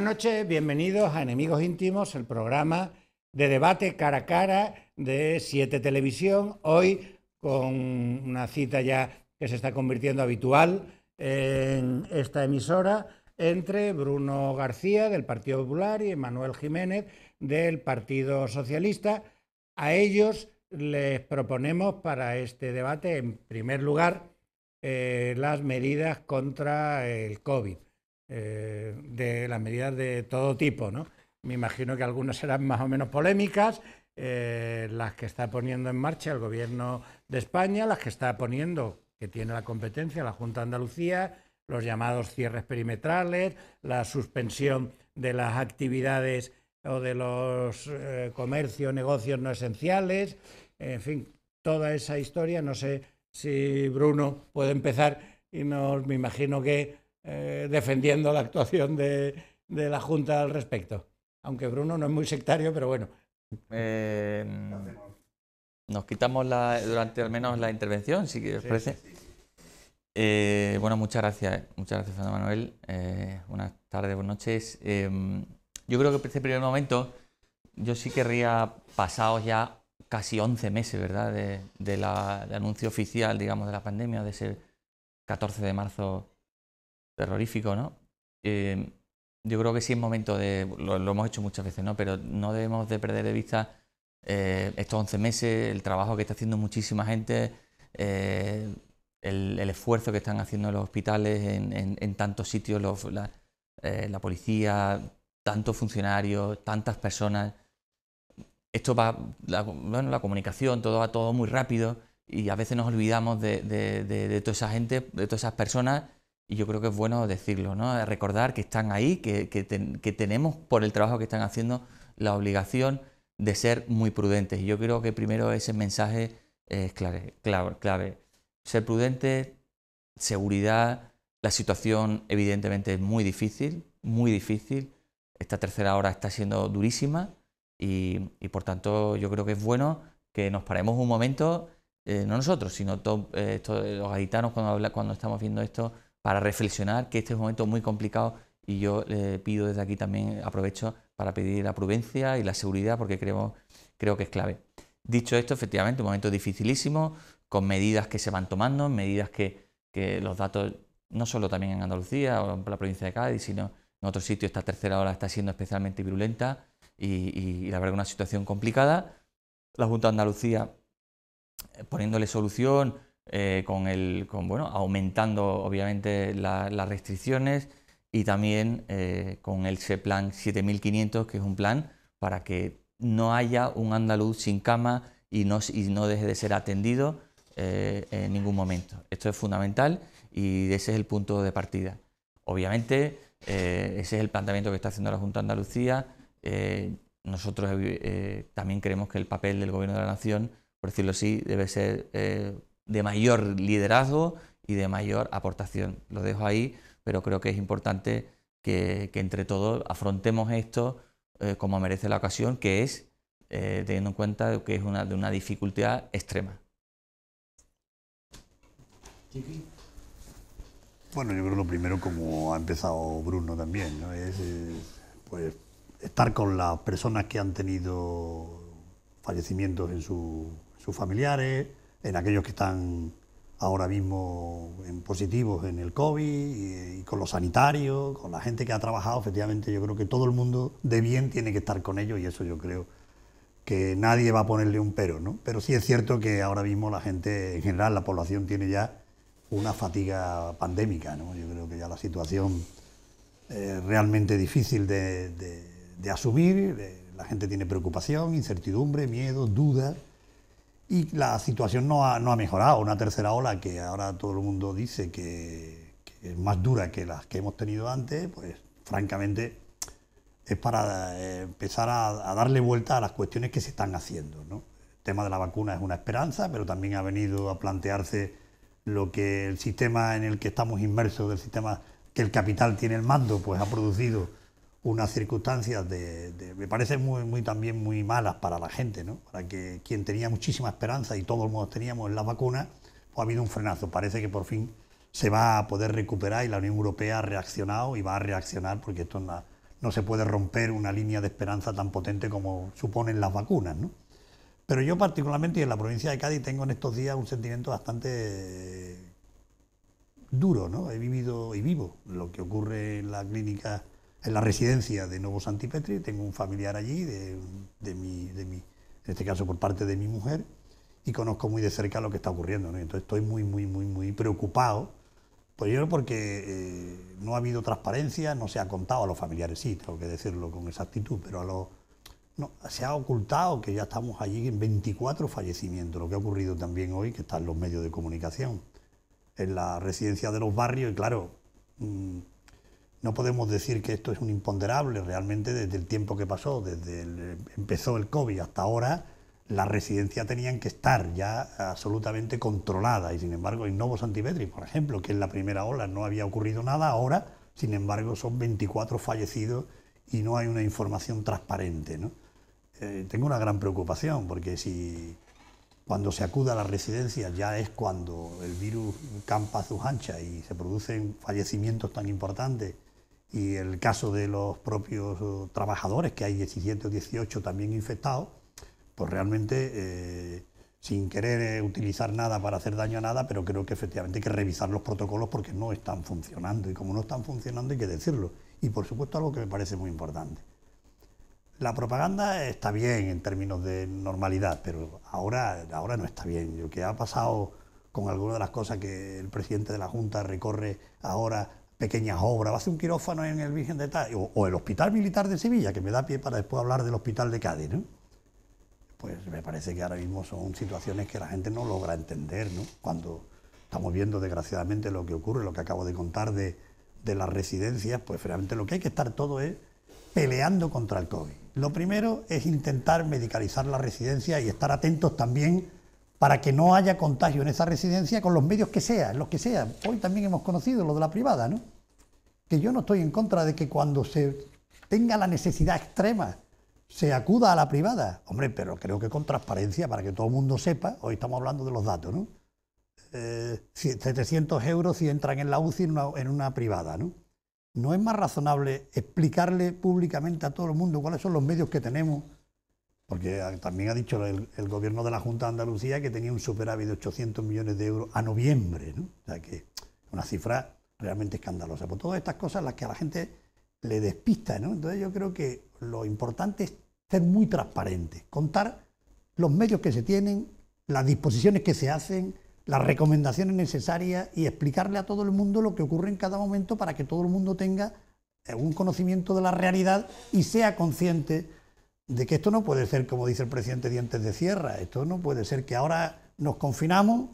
buenas noches, bienvenidos a Enemigos Íntimos, el programa de debate cara a cara de 7 Televisión, hoy con una cita ya que se está convirtiendo habitual en esta emisora entre Bruno García del Partido Popular y Emanuel Jiménez del Partido Socialista. A ellos les proponemos para este debate, en primer lugar, eh, las medidas contra el COVID. Eh, de las medidas de todo tipo. ¿no? Me imagino que algunas serán más o menos polémicas, eh, las que está poniendo en marcha el Gobierno de España, las que está poniendo, que tiene la competencia, la Junta de Andalucía, los llamados cierres perimetrales, la suspensión de las actividades o de los eh, comercios, negocios no esenciales, en fin, toda esa historia. No sé si Bruno puede empezar y me imagino que eh, defendiendo la actuación de, la Junta al respecto. Aunque Bruno no es muy sectario, pero bueno. Eh, nos quitamos la, durante al menos la intervención, si os parece. Eh, bueno, muchas gracias, muchas gracias, Fernando Manuel. buenas tardes, buenas noches. Em, yo creo que en este primer momento yo sí querría pasaros ya casi 11 meses, ¿verdad?, de, la, del anuncio oficial, digamos, de la pandemia, de ese 14 de marzo terrorífico, ¿no? Eh, yo creo que sí es momento de, lo, hemos hecho muchas veces, ¿no? Pero no debemos de perder de vista eh, estos 11 meses, el trabajo que está haciendo muchísima gente, eh, el, esfuerzo que están haciendo los hospitales en, tantos sitios, la, policía, tantos funcionarios, tantas personas. Esto va, la, bueno, la comunicación, todo va todo muy rápido y a veces nos olvidamos de, de toda esa gente, de todas esas personas y yo creo que es bueno decirlo, ¿no? Eh, recordar que están ahí, que, que, tenemos por el trabajo que están haciendo la obligación de ser muy prudentes. Y yo creo que primero ese mensaje es clave, clave, Ser prudente, seguridad, la situación evidentemente es muy difícil, muy difícil. Esta tercera hora está siendo durísima y, por tanto yo creo que es bueno que nos paremos un momento, eh, no nosotros, sino todos eh, los gaitanos cuando, habla, cuando estamos viendo esto, para reflexionar, que este es un momento muy complicado y yo le pido desde aquí también, aprovecho para pedir la prudencia y la seguridad porque creo, creo que es clave. Dicho esto, efectivamente, un momento dificilísimo, con medidas que se van tomando, medidas que, los datos, no solo también en Andalucía o en la provincia de Cádiz, sino en otros sitios, esta tercera ola está siendo especialmente virulenta y, y, y la verdad una situación complicada. La Junta de Andalucía eh, poniéndole solución, eh, con el, con, bueno, aumentando obviamente las restricciones y también eh, con el e plan 7500, que es un plan para que no haya un andaluz sin cama y no, y no deje de ser atendido eh, en ningún momento. Esto es fundamental y ese es el punto de partida. Obviamente, ese es el planteamiento que está haciendo la Junta de Andalucía. nosotros también creemos que el papel del Gobierno de la Nación, por decirlo así, debe ser de mayor liderazgo y de mayor aportación. Lo dejo ahí, pero creo que es importante que, entre todos afrontemos esto eh, como merece la ocasión, que es eh, teniendo en cuenta que es una, de una dificultad extrema. Bueno, yo creo que lo primero, como ha empezado Bruno también, ¿no? es, pues, estar con las personas que han tenido fallecimientos en sus familiares, en aquellos que están ahora mismo en positivos en el COVID y, con los sanitarios, con la gente que ha trabajado, efectivamente yo creo que todo el mundo de bien tiene que estar con ellos y eso yo creo que nadie va a ponerle un pero, Pero sí es cierto que ahora mismo la gente en general, la población tiene ya una fatiga pandémica, ¿no? Yo creo que ya la situación es eh, realmente difícil de, de asumir, eh, la gente tiene preocupación, incertidumbre, miedo, dudas y la situación no ha, mejorado. Una tercera ola que ahora todo el mundo dice que, es más dura que las que hemos tenido antes, pues francamente es para eh, empezar a, darle vuelta a las cuestiones que se están haciendo. El tema de la vacuna es una esperanza, pero también ha venido a plantearse lo que el sistema en el que estamos inmersos, del sistema que el capital tiene el mando, pues ha producido unas circunstancias de, me parecen muy, muy, también muy malas para la gente, ¿no? Para que quien tenía muchísima esperanza y todos los teníamos en la vacuna, pues ha habido un frenazo. Parece que por fin se va a poder recuperar y la Unión Europea ha reaccionado y va a reaccionar porque esto no, se puede romper una línea de esperanza tan potente como suponen las vacunas, ¿no? Pero yo particularmente y en la provincia de Cádiz tengo en estos días un sentimiento bastante duro, ¿no? He vivido y vivo lo que ocurre en la clínica en la residencia de Novo Santipetri, tengo un familiar allí, de, de, mi, de mi, en este caso por parte de mi mujer, y conozco muy de cerca lo que está ocurriendo. Entonces estoy muy, muy, muy, muy preocupado, primero porque eh, no ha habido transparencia, no se ha contado a los familiares, sí, tengo que decirlo con exactitud, pero a los... No, se ha ocultado que ya estamos allí en 24 fallecimientos, lo que ha ocurrido también hoy, que está en los medios de comunicación, en la residencia de los barrios, y claro, mm, no podemos decir que esto es un imponderable, realmente desde el tiempo que pasó, desde el, eh, empezó el COVID hasta ahora, las residencias tenían que estar ya absolutamente controladas y sin embargo en Novo por ejemplo, que en la primera ola no había ocurrido nada, ahora sin embargo son 24 fallecidos y no hay una información transparente. Eh, tengo una gran preocupación porque si cuando se acuda a la residencia ya es cuando el virus campa a sus anchas y se producen fallecimientos tan importantes y el caso de los propios eh, trabajadores, que hay 17 o 18 también infectados, pues realmente, eh, sin querer eh, utilizar nada para hacer daño a nada, pero creo que efectivamente hay que revisar los protocolos porque no están funcionando, y como no están funcionando hay que decirlo. Y por supuesto algo que me parece muy importante. La propaganda está bien en términos de normalidad, pero ahora, ahora no está bien. Lo que ha pasado con algunas de las cosas que el presidente de la Junta recorre ahora pequeñas obras, va a ser un quirófano en el Virgen de Tal, o, el Hospital Militar de Sevilla, que me da pie para después hablar del Hospital de Cádiz, ¿no? Pues me parece que ahora mismo son situaciones que la gente no logra entender, ¿no? Cuando estamos viendo desgraciadamente lo que ocurre, lo que acabo de contar de, de las residencias, pues realmente lo que hay que estar todo es peleando contra el COVID. Lo primero es intentar medicalizar la residencia y estar atentos también para que no haya contagio en esa residencia con los medios que sea, los que sea. Hoy también hemos conocido lo de la privada, ¿no? Que yo no estoy en contra de que cuando se tenga la necesidad extrema se acuda a la privada. Hombre, pero creo que con transparencia para que todo el mundo sepa, hoy estamos hablando de los datos, ¿no? 700 eh, euros si entran en la UCI en una, en una privada, ¿no? ¿No es más razonable explicarle públicamente a todo el mundo cuáles son los medios que tenemos porque también ha dicho el, gobierno de la Junta de Andalucía que tenía un superávit de 800 millones de euros a noviembre, o sea que una cifra realmente escandalosa. Por pues todas estas cosas las que a la gente le despista, Entonces yo creo que lo importante es ser muy transparente, contar los medios que se tienen, las disposiciones que se hacen, las recomendaciones necesarias y explicarle a todo el mundo lo que ocurre en cada momento para que todo el mundo tenga un conocimiento de la realidad y sea consciente de que esto no puede ser, como dice el presidente Dientes de Sierra, esto no puede ser que ahora nos confinamos,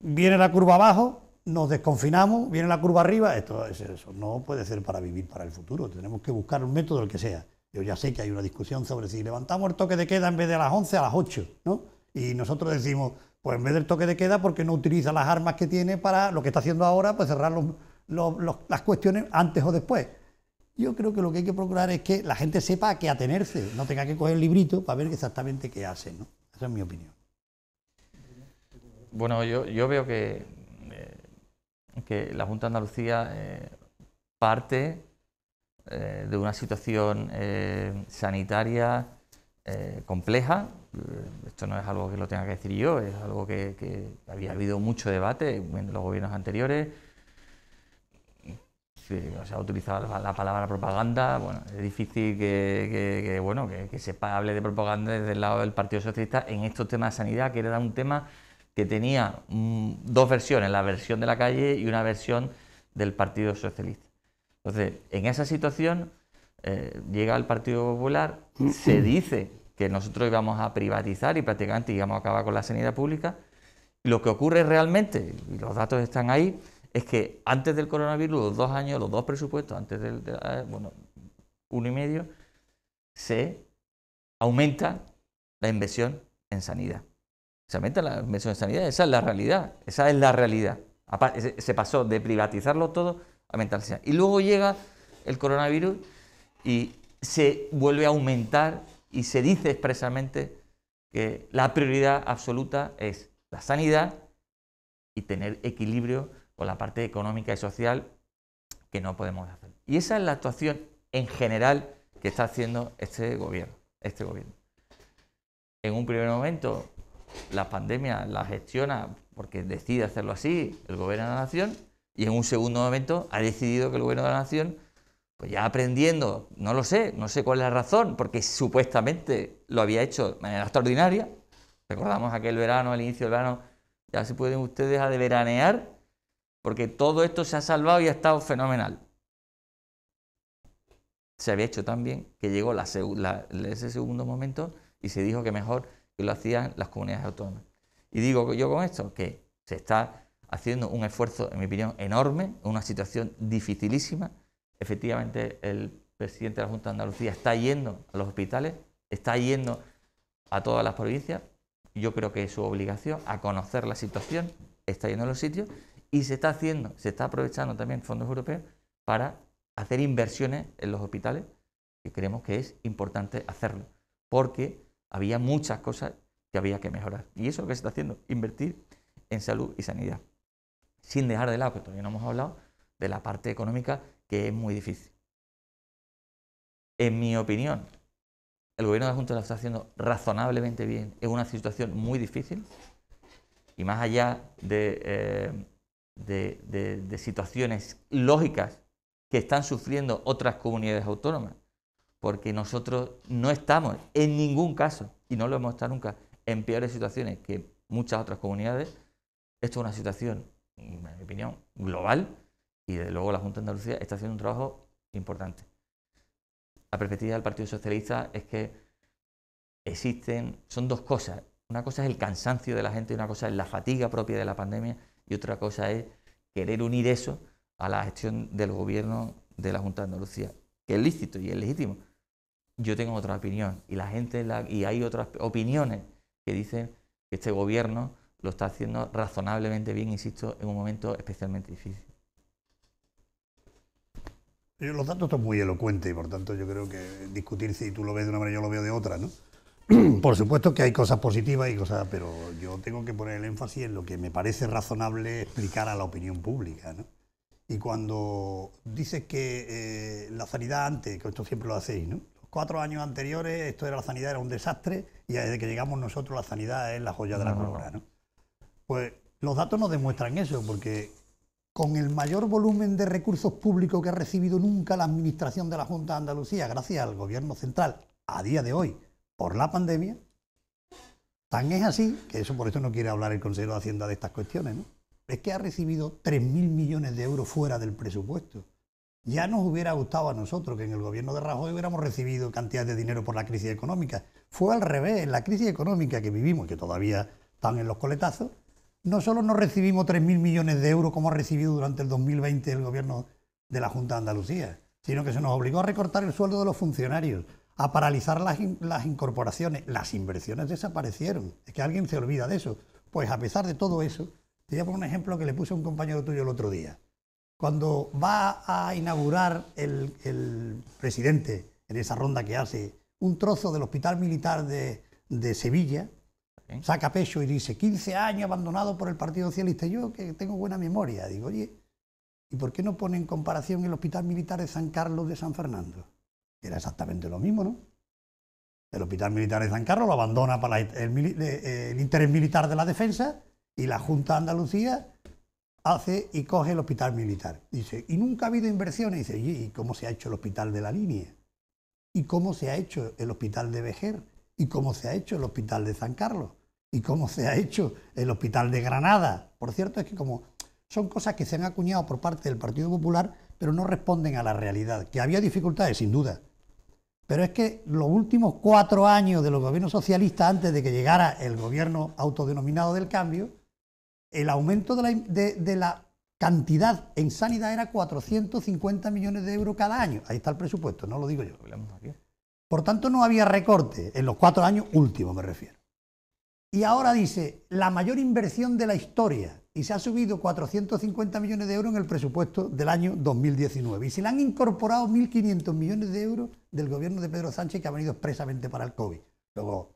viene la curva abajo, nos desconfinamos, viene la curva arriba, esto es eso, no puede ser para vivir para el futuro, tenemos que buscar un método el que sea. Yo ya sé que hay una discusión sobre si levantamos el toque de queda en vez de a las 11 a las 8, ¿no? Y nosotros decimos, pues en vez del toque de queda, porque no utiliza las armas que tiene para lo que está haciendo ahora, pues cerrar las cuestiones antes o después. Yo creo que lo que hay que procurar es que la gente sepa a qué atenerse, no tenga que coger el librito para ver exactamente qué hace. ¿no? Esa es mi opinión. Bueno, yo, yo veo que, eh, que la Junta de Andalucía eh, parte eh, de una situación sanitaria compleja. Esto no es algo que lo tenga que decir yo, es algo que había habido mucho debate en los gobiernos anteriores se ha utilizado la, palabra propaganda, bueno, es difícil que, se hable de propaganda desde el lado del Partido Socialista en estos temas de sanidad, que era un tema que tenía mm, dos versiones, la versión de la calle y una versión del Partido Socialista. Entonces, en esa situación eh, llega el Partido Popular, se dice que nosotros íbamos a privatizar y prácticamente íbamos a acabar con la sanidad pública. Lo que ocurre realmente, y los datos están ahí, es que antes del coronavirus, los dos años, los dos presupuestos, antes del, eh, uno y medio, se aumenta la inversión en sanidad. Se aumenta la inversión en sanidad, esa es la realidad, esa es la realidad. Se pasó de privatizarlo todo a aumentarse. Y luego llega el coronavirus y se vuelve a aumentar y se dice expresamente que la prioridad absoluta es la sanidad y tener equilibrio con la parte económica y social que no podemos hacer. Y esa es la actuación en general que está haciendo este gobierno. Este gobierno. En un primer momento, la pandemia la gestiona porque decide hacerlo así el gobierno de la nación y en un segundo momento ha decidido que el gobierno de la nación, pues ya aprendiendo, no lo sé, no sé cuál es la razón, porque supuestamente lo había hecho de manera extraordinaria. Recordamos aquel verano, al inicio del verano, ya se pueden ustedes a de veranear porque todo esto se ha salvado y ha estado fenomenal. Se había hecho tan bien que llegó ese segundo momento y se dijo que mejor que lo hacían las comunidades autónomas. Y digo yo con esto que se está haciendo un esfuerzo, en mi opinión, enorme, una situación dificilísima. Efectivamente, el presidente de la Junta de Andalucía está yendo a los hospitales, está yendo a todas las provincias. Yo creo que es su obligación a conocer la situación, está yendo a los sitios y se está haciendo, se está aprovechando también fondos europeos para hacer inversiones en los hospitales, que creemos que es importante hacerlo, porque había muchas cosas que había que mejorar. Y eso es lo que se está haciendo, invertir en salud y sanidad. Sin dejar de lado, que todavía no hemos hablado, de la parte económica, que es muy difícil. En mi opinión, el gobierno de la Junta lo está haciendo razonablemente bien. Es una situación muy difícil. Y más allá de eh, de, situaciones lógicas que están sufriendo otras comunidades autónomas, porque nosotros no estamos en ningún caso, y no lo hemos estado nunca, en peores situaciones que muchas otras comunidades. Esto es una situación, en mi opinión, global, y desde luego la Junta de Andalucía está haciendo un trabajo importante. La perspectiva del Partido Socialista es que existen, son dos cosas. Una cosa es el cansancio de la gente y una cosa es la fatiga propia de la pandemia y otra cosa es querer unir eso a la gestión del gobierno de la Junta de Andalucía, que es lícito y es legítimo. Yo tengo otra opinión y la gente la, y hay otras opiniones que dicen que este gobierno lo está haciendo razonablemente bien, insisto, en un momento especialmente difícil. Eh, los datos son muy elocuentes y por tanto yo creo que discutir si tú lo ves de una manera yo lo veo de otra, ¿no? por supuesto que hay cosas positivas y cosas, pero yo tengo que poner el énfasis en lo que me parece razonable explicar a la opinión pública. ¿no? Y cuando dices que eh, la sanidad antes, que esto siempre lo hacéis, los cuatro años anteriores esto era la sanidad, era un desastre, y desde que llegamos nosotros la sanidad es la joya de la corona. ¿no? Pues los datos nos demuestran eso, porque con el mayor volumen de recursos públicos que ha recibido nunca la Administración de la Junta de Andalucía, gracias al Gobierno Central, a día de hoy, por la pandemia. Tan es así, que eso por eso no quiere hablar el Consejo de Hacienda de estas cuestiones, Es que ha recibido 3.000 millones de euros fuera del presupuesto. Ya nos hubiera gustado a nosotros que en el gobierno de Rajoy hubiéramos recibido cantidades de dinero por la crisis económica. Fue al revés, en la crisis económica que vivimos, que todavía están en los coletazos, no solo no recibimos 3.000 millones de euros como ha recibido durante el 2020 el gobierno de la Junta de Andalucía, sino que se nos obligó a recortar el sueldo de los funcionarios, a paralizar las, incorporaciones. Las inversiones desaparecieron. Es que alguien se olvida de eso. Pues a pesar de todo eso, te voy a poner un ejemplo que le puse a un compañero tuyo el otro día. Cuando va a inaugurar el, presidente, en esa ronda que hace, un trozo del hospital militar de, Sevilla, saca pecho y dice 15 años abandonado por el Partido Socialista. Yo que tengo buena memoria, digo, oye, ¿y por qué no pone en comparación el Hospital Militar de San Carlos de San Fernando? Era exactamente lo mismo, ¿no? El Hospital Militar de San Carlos lo abandona para eh, el, interés militar de la defensa y la Junta de Andalucía hace y coge el Hospital Militar. Dice, y nunca ha habido inversiones. Dice, ¿y cómo se ha hecho el Hospital de la Línea? ¿Y cómo se ha hecho el Hospital de Vejer? ¿Y cómo se ha hecho el Hospital de San Carlos? ¿Y cómo se ha hecho el Hospital de Granada? Por cierto, es que como son cosas que se han acuñado por parte del Partido Popular, pero no responden a la realidad. Que había dificultades, sin duda, pero es que los últimos cuatro años de los gobiernos socialistas, antes de que llegara el gobierno autodenominado del cambio, el aumento de la, cantidad en sanidad era 450 millones de euros cada año. Ahí está el presupuesto, no lo digo yo. Por tanto, no había recorte en los cuatro años últimos, me refiero. Y ahora dice, la mayor inversión de la historia y se ha subido 450 millones de euros en el presupuesto del año 2019. Y se le han incorporado 1.500 millones de euros del gobierno de Pedro Sánchez que ha venido expresamente para el COVID. Luego,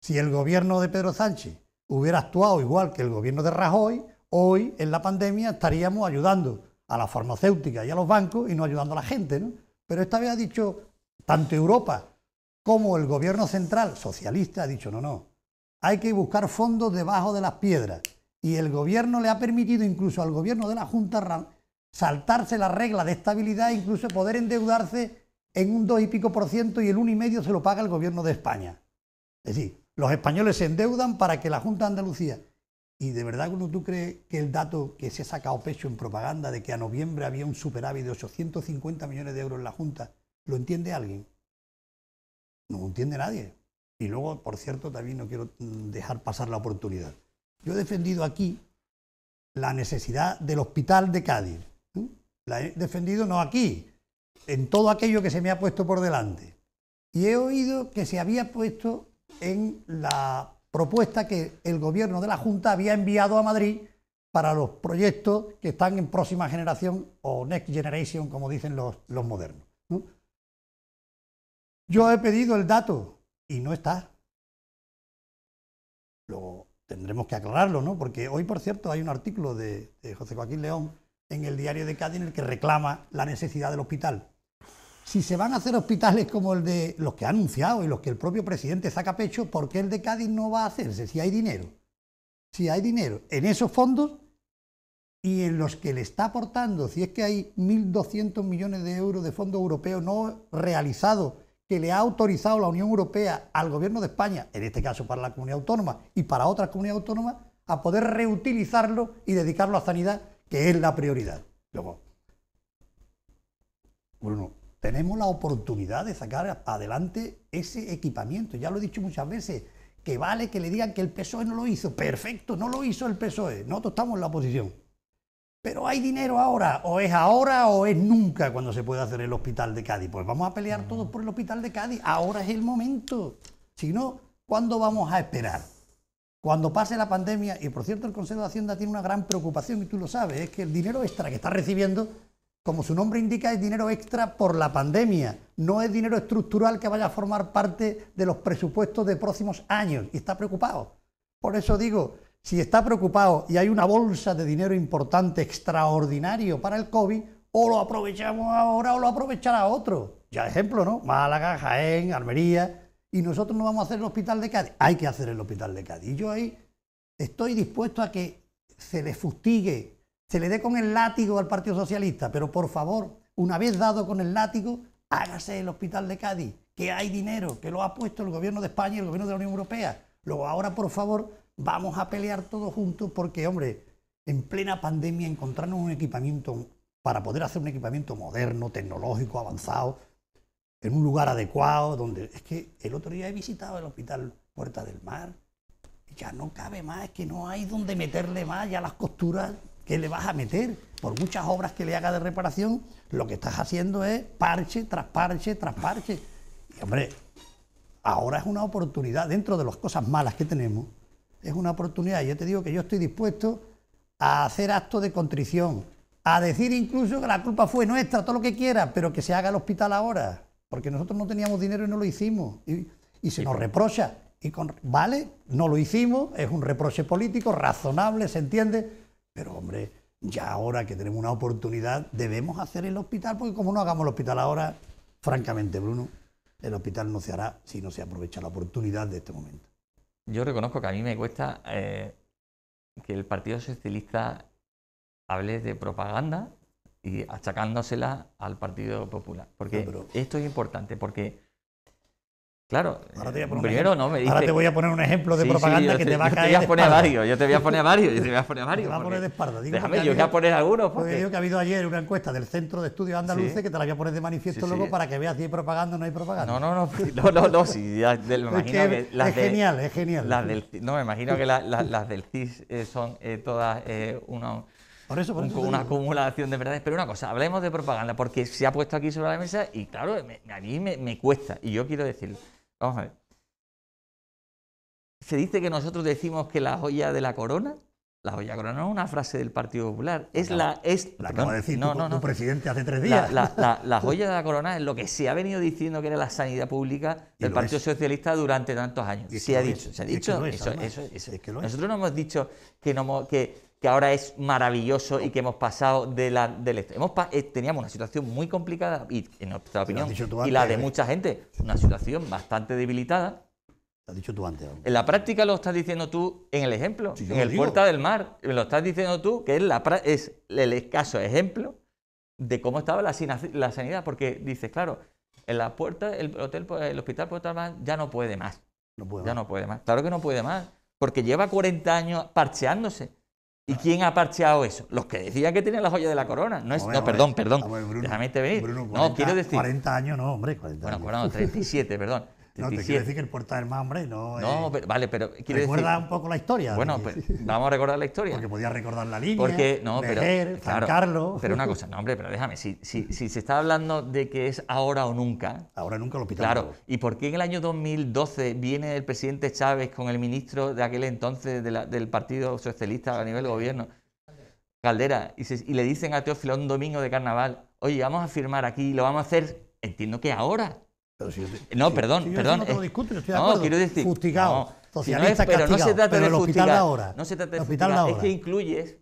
si el gobierno de Pedro Sánchez hubiera actuado igual que el gobierno de Rajoy, hoy en la pandemia estaríamos ayudando a las farmacéuticas y a los bancos y no ayudando a la gente. ¿no? Pero esta vez ha dicho tanto Europa como el gobierno central socialista, ha dicho no, no, hay que buscar fondos debajo de las piedras y el gobierno le ha permitido incluso al gobierno de la Junta saltarse la regla de estabilidad e incluso poder endeudarse en un 2 y pico por ciento y el 1 y medio se lo paga el gobierno de España. Es decir, los españoles se endeudan para que la Junta de Andalucía. Y de verdad, uno tú crees que el dato que se ha sacado pecho en propaganda de que a noviembre había un superávit de 850 millones de euros en la Junta, ¿lo entiende alguien? No lo entiende nadie. Y luego, por cierto, también no quiero mm, dejar pasar la oportunidad. Yo he defendido aquí la necesidad del hospital de Cádiz. ¿eh? La he defendido no aquí, en todo aquello que se me ha puesto por delante. Y he oído que se había puesto en la propuesta que el gobierno de la Junta había enviado a Madrid para los proyectos que están en próxima generación o next generation, como dicen los, modernos. Yo he pedido el dato y no está tendremos que aclararlo, ¿no? Porque hoy, por cierto, hay un artículo de, José Joaquín León en el diario de Cádiz en el que reclama la necesidad del hospital. Si se van a hacer hospitales como el de los que ha anunciado y los que el propio presidente saca pecho, ¿por qué el de Cádiz no va a hacerse si hay dinero? Si hay dinero en esos fondos y en los que le está aportando, si es que hay 1.200 millones de euros de fondos europeos no realizados que le ha autorizado la Unión Europea al Gobierno de España, en este caso para la comunidad autónoma y para otras comunidades autónomas, a poder reutilizarlo y dedicarlo a sanidad, que es la prioridad. Luego, Bruno, tenemos la oportunidad de sacar adelante ese equipamiento. Ya lo he dicho muchas veces, que vale que le digan que el PSOE no lo hizo. Perfecto, no lo hizo el PSOE. Nosotros estamos en la oposición. Pero hay dinero ahora, o es ahora o es nunca cuando se puede hacer el hospital de Cádiz. Pues vamos a pelear mm. todos por el hospital de Cádiz. Ahora es el momento. Si no, ¿cuándo vamos a esperar? Cuando pase la pandemia, y por cierto el Consejo de Hacienda tiene una gran preocupación, y tú lo sabes, es que el dinero extra que está recibiendo, como su nombre indica, es dinero extra por la pandemia. No es dinero estructural que vaya a formar parte de los presupuestos de próximos años. Y está preocupado. Por eso digo, si está preocupado y hay una bolsa de dinero importante, extraordinario para el COVID, o lo aprovechamos ahora o lo aprovechará otro. Ya ejemplo, ¿no? Málaga, Jaén, Almería. Y nosotros no vamos a hacer el hospital de Cádiz. Hay que hacer el hospital de Cádiz. Y yo ahí estoy dispuesto a que se le fustigue, se le dé con el látigo al Partido Socialista. Pero por favor, una vez dado con el látigo, hágase el hospital de Cádiz, que hay dinero, que lo ha puesto el gobierno de España y el gobierno de la Unión Europea. Luego, ahora, por favor, vamos a pelear todos juntos porque, hombre, en plena pandemia encontrarnos un equipamiento, para poder hacer un equipamiento moderno, tecnológico, avanzado, en un lugar adecuado, donde es que el otro día he visitado el hospital Puerta del Mar, y ya no cabe más, es que no hay donde meterle más, ya las costuras que le vas a meter, por muchas obras que le haga de reparación, lo que estás haciendo es parche tras parche tras parche. Y hombre, ahora es una oportunidad dentro de las cosas malas que tenemos, es una oportunidad. Yo te digo que yo estoy dispuesto a hacer acto de contrición, a decir incluso que la culpa fue nuestra, todo lo que quiera, pero que se haga el hospital ahora, porque nosotros no teníamos dinero y no lo hicimos. Y, y se nos reprocha. Y con, vale, no lo hicimos, es un reproche político, razonable, se entiende, pero hombre, ya ahora que tenemos una oportunidad, debemos hacer el hospital, porque como no hagamos el hospital ahora, francamente, Bruno, el hospital no se hará si no se aprovecha la oportunidad de este momento yo reconozco que a mí me cuesta eh, que el Partido Socialista hable de propaganda y achacándosela al Partido Popular. Porque esto es importante, porque Claro, primero no me Ahora te voy a poner un ejemplo de propaganda que te, va a caer. Yo te voy a poner yo te voy a poner varios, yo te voy a poner a poner de déjame, yo voy a poner algunos. Porque... digo que ha habido ayer una encuesta del Centro de Estudios Andaluces que te la voy a poner de manifiesto luego para que veas si hay propaganda o no hay propaganda. No, no, no, no, no, sí, es genial, es genial. no, me imagino que las del CIS eh, son eh, todas eh, una... una acumulación de verdades. Pero una cosa, hablemos de propaganda, porque se ha puesto aquí sobre la mesa y claro, a mí me, me cuesta, y yo quiero decirlo. Vamos a ver. Se dice que nosotros decimos que la joya de la corona, la joya de la corona no es una frase del Partido Popular, es la... Es, decir tu, presidente hace tres días. La, joya de la corona es lo que se ha venido diciendo que era la sanidad pública del Partido Socialista durante tantos años. Se ha dicho, se ha dicho, Nosotros no hemos dicho que, no, que que ahora es maravilloso y oh. que hemos pasado de la del hemos eh, teníamos una situación muy complicada y en nuestra opinión y la de mucha gente una situación bastante debilitada lo has dicho tú antes. En la práctica lo estás diciendo tú en el ejemplo, en el Puerta del Mar. Lo estás diciendo tú que es, la, es el escaso ejemplo de cómo estaba la, la sanidad. Porque dices, claro, en la puerta, el, hotel, pues, el hospital Puerta del Mar ya no puede más. ya no puede más. Claro que no puede más. Porque lleva 40 años parcheándose. ¿Y quién ha parcheado eso? Los que decían que tenían la joya de la corona. No, es, no perdón, perdón. Ah, Déjame te venir. no, quiero decir. 40 años, no, hombre. 40 Bueno, 37, perdón. No, te quiero decir que el puerta del hombre, no. No, eh, pero, vale, pero. Recuerda un poco la historia. Bueno, pues, vamos a recordar la historia. Porque podía recordar la línea. Porque, no, pero. Claro, Carlos. Pero una cosa, no, hombre, pero déjame, si, se está hablando de que es ahora o nunca. Ahora o nunca lo pitamos. Claro, ¿y por qué en el año 2012 viene el presidente Chávez con el ministro de aquel entonces del Partido Socialista a nivel de gobierno? Caldera, y, y, le dicen a Teófilo un domingo de carnaval, oye, vamos a firmar aquí, lo vamos a hacer, entiendo que ahora no, perdón, perdón. no discuto, no, quiero decir. No, no se trata de el hospital Ahora, no se trata de hospital ahora. Es que incluyes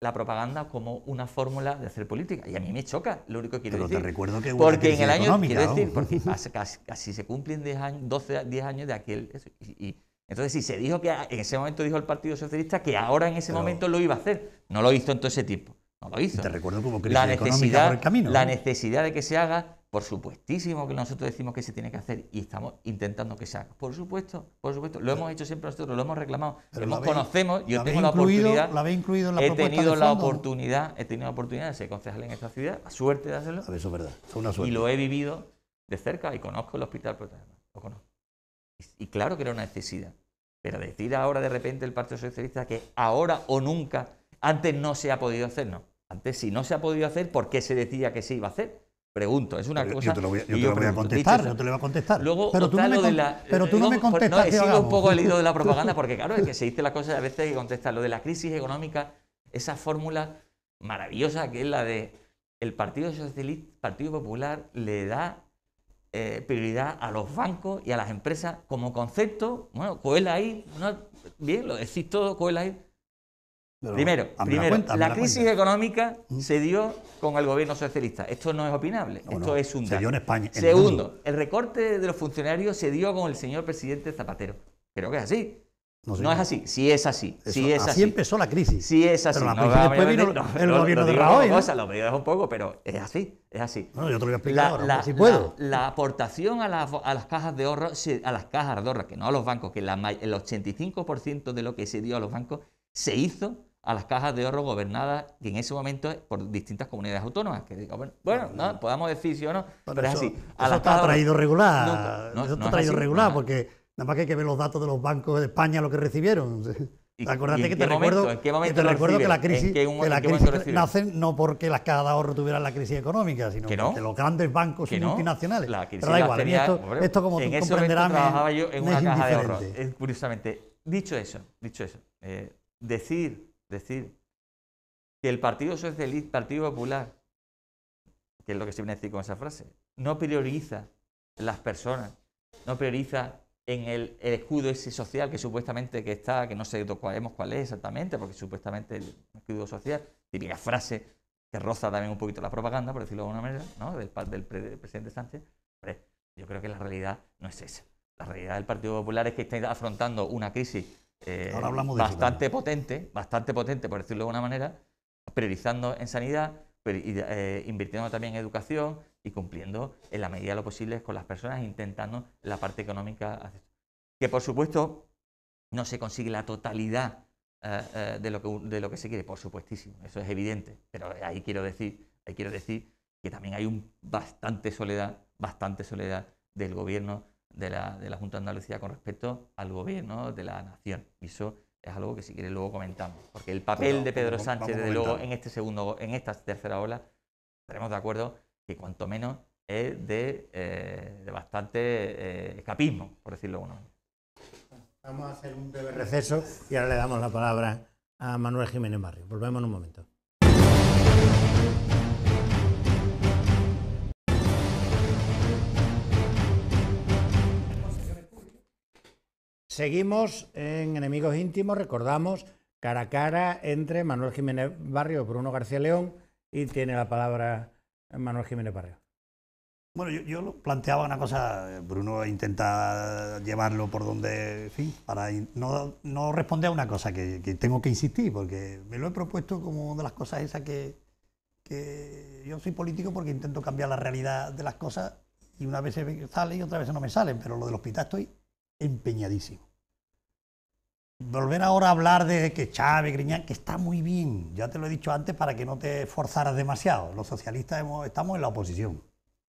la propaganda como una fórmula de hacer política. Y a mí me choca, lo único que quiero decir. Pero te recuerdo que Porque en el año, quiero decir, porque casi, casi se cumplen 10 años, 12, años de aquel... Y, entonces, si se dijo que en ese momento dijo el Partido Socialista que ahora en ese momento lo iba a hacer, no lo hizo en todo ese tiempo. No lo hizo. Te recuerdo como crisis la necesidad, por el camino. La necesidad de que se haga por supuestísimo que nosotros decimos que se tiene que hacer y estamos intentando que se haga. Por supuesto, por supuesto. Lo hemos hecho siempre nosotros, lo hemos reclamado. lo hemos, conocemos, yo tengo la oportunidad. ¿La habéis incluido en la he tenido la oportunidad, He tenido la oportunidad de ser concejal en esta ciudad, suerte de hacerlo. eso es verdad, Y lo he vivido de cerca y conozco el hospital Lo conozco. y claro que era una necesidad. Pero decir ahora de repente el Partido Socialista que ahora o nunca, antes no se ha podido hacer, no. Antes si no se ha podido hacer, ¿por qué se decía que se iba a hacer? Pregunto, es una cosa. Yo te lo voy, a, yo lo voy a contestar, No te lo voy a contestar. Luego, pero tú no me, no contestas. he sido un poco el hilo de la propaganda, porque claro, es que se dice las cosas a veces hay que contestar. Lo de la crisis económica, esa fórmula maravillosa que es la de el Partido Socialista, Partido Popular, le da eh, prioridad a los bancos y a las empresas como concepto. Bueno, cuela ahí, bien, lo decís todo, cuela ahí primero, la, crisis económica mm. se dio con el gobierno socialista. Esto no es opinable, esto es un Se dio en España. Segundo, el recorte de los funcionarios se dio con el señor presidente Zapatero. Creo que es así. No, es así, sí es así, si sí es así. empezó la crisis. Sí es así. Pero la después vino el gobierno de Rajoy. lo medio un poco, pero es así, es así. Bueno, yo te lo voy a explicar la, si puedo. La, aportación a, a, las cajas de ahorro, a las cajas de ahorro, que no a los bancos, que el 85% de lo que se dio a los bancos se hizo a las cajas de ahorro gobernadas y en ese momento por distintas comunidades autónomas. Que bueno, bueno no, podamos decir sí o no, pero, eso, así. está traído regular, no, eso está traído regular, porque nada más que hay que ver los datos de los bancos de España, lo que recibieron. Acuérdate que, que te recuerdo, que la crisis, que la crisis nace no porque las cajas de ahorro tuvieran la crisis económica, sino que porque los grandes bancos son multinacionales. Pero da igual, esto, esto, como en tú trabajaba yo en una caja de ahorro. Curiosamente, dicho eso, dicho eh, eso decir decir que el Partido Socialista, Partido Popular, que es lo que se viene a decir con esa frase, no prioriza las personas, no prioriza en el, escudo ese social que supuestamente que está, que no sé sabemos cuál es exactamente, porque supuestamente el escudo social, típica frase que roza también un poquito la propaganda, por decirlo de alguna manera, ¿no? del, presidente Sánchez, yo creo que la realidad no es esa. La realidad del Partido Popular es que está afrontando una crisis eh, bastante potente, bastante potente, por decirlo de alguna manera, priorizando en sanidad, eh, invirtiendo también en educación y cumpliendo en la medida de lo posible con las personas, intentando la parte económica. Que por supuesto no se consigue la totalidad eh, de, lo que, se quiere, por supuestísimo, eso es evidente, pero ahí quiero decir, ahí quiero decir que también hay un bastante soledad, bastante soledad del gobierno de la, de la Junta de Andalucía con respecto al gobierno de la nación. Y eso es algo que si quiere luego comentamos, porque el papel de Pedro Sánchez, desde luego, en este segundo, en esta tercera ola, estaremos de acuerdo que cuanto menos es de, eh, de bastante eh, escapismo, por decirlo uno. Vamos a hacer un breve receso y ahora le damos la palabra a Manuel Jiménez Barrio. Volvemos en un momento. Seguimos en Enemigos Íntimos, recordamos, cara a cara entre Manuel Jiménez Barrio, Bruno García León, y tiene la palabra Manuel Jiménez Barrio. Bueno, yo, planteaba una cosa, Bruno intenta llevarlo por donde, en fin, para no, no responder a una cosa que, tengo que insistir, porque me lo he propuesto como una de las cosas esas que, yo soy político porque intento cambiar la realidad de las cosas y una vez sale y otra vez no me salen, pero lo del hospital estoy empeñadísimo. Volver ahora a hablar de que Chávez, Griñán, que está muy bien, ya te lo he dicho antes para que no te forzaras demasiado. Los socialistas estamos en la oposición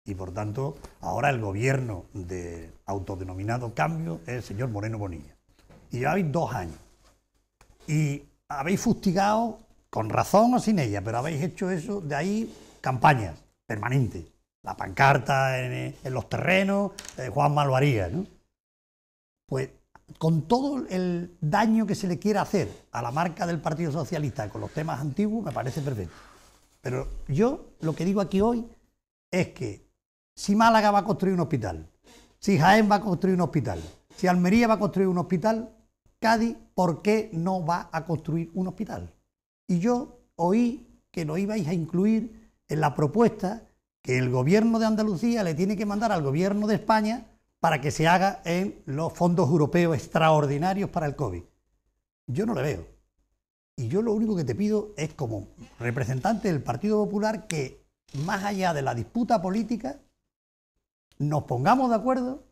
y por tanto ahora el gobierno de autodenominado cambio es el señor Moreno Bonilla. Y lleváis dos años y habéis fustigado, con razón o sin ella, pero habéis hecho eso de ahí campañas permanentes. La pancarta en, los terrenos, de eh, Juan Malvaría, ¿no? Pues con todo el daño que se le quiera hacer a la marca del Partido Socialista con los temas antiguos, me parece perfecto. Pero yo lo que digo aquí hoy es que si Málaga va a construir un hospital, si Jaén va a construir un hospital, si Almería va a construir un hospital, Cádiz, ¿por qué no va a construir un hospital? Y yo oí que lo ibais a incluir en la propuesta que el gobierno de Andalucía le tiene que mandar al gobierno de España para que se haga en los fondos europeos extraordinarios para el COVID. Yo no le veo. Y yo lo único que te pido es, como representante del Partido Popular, que más allá de la disputa política, nos pongamos de acuerdo,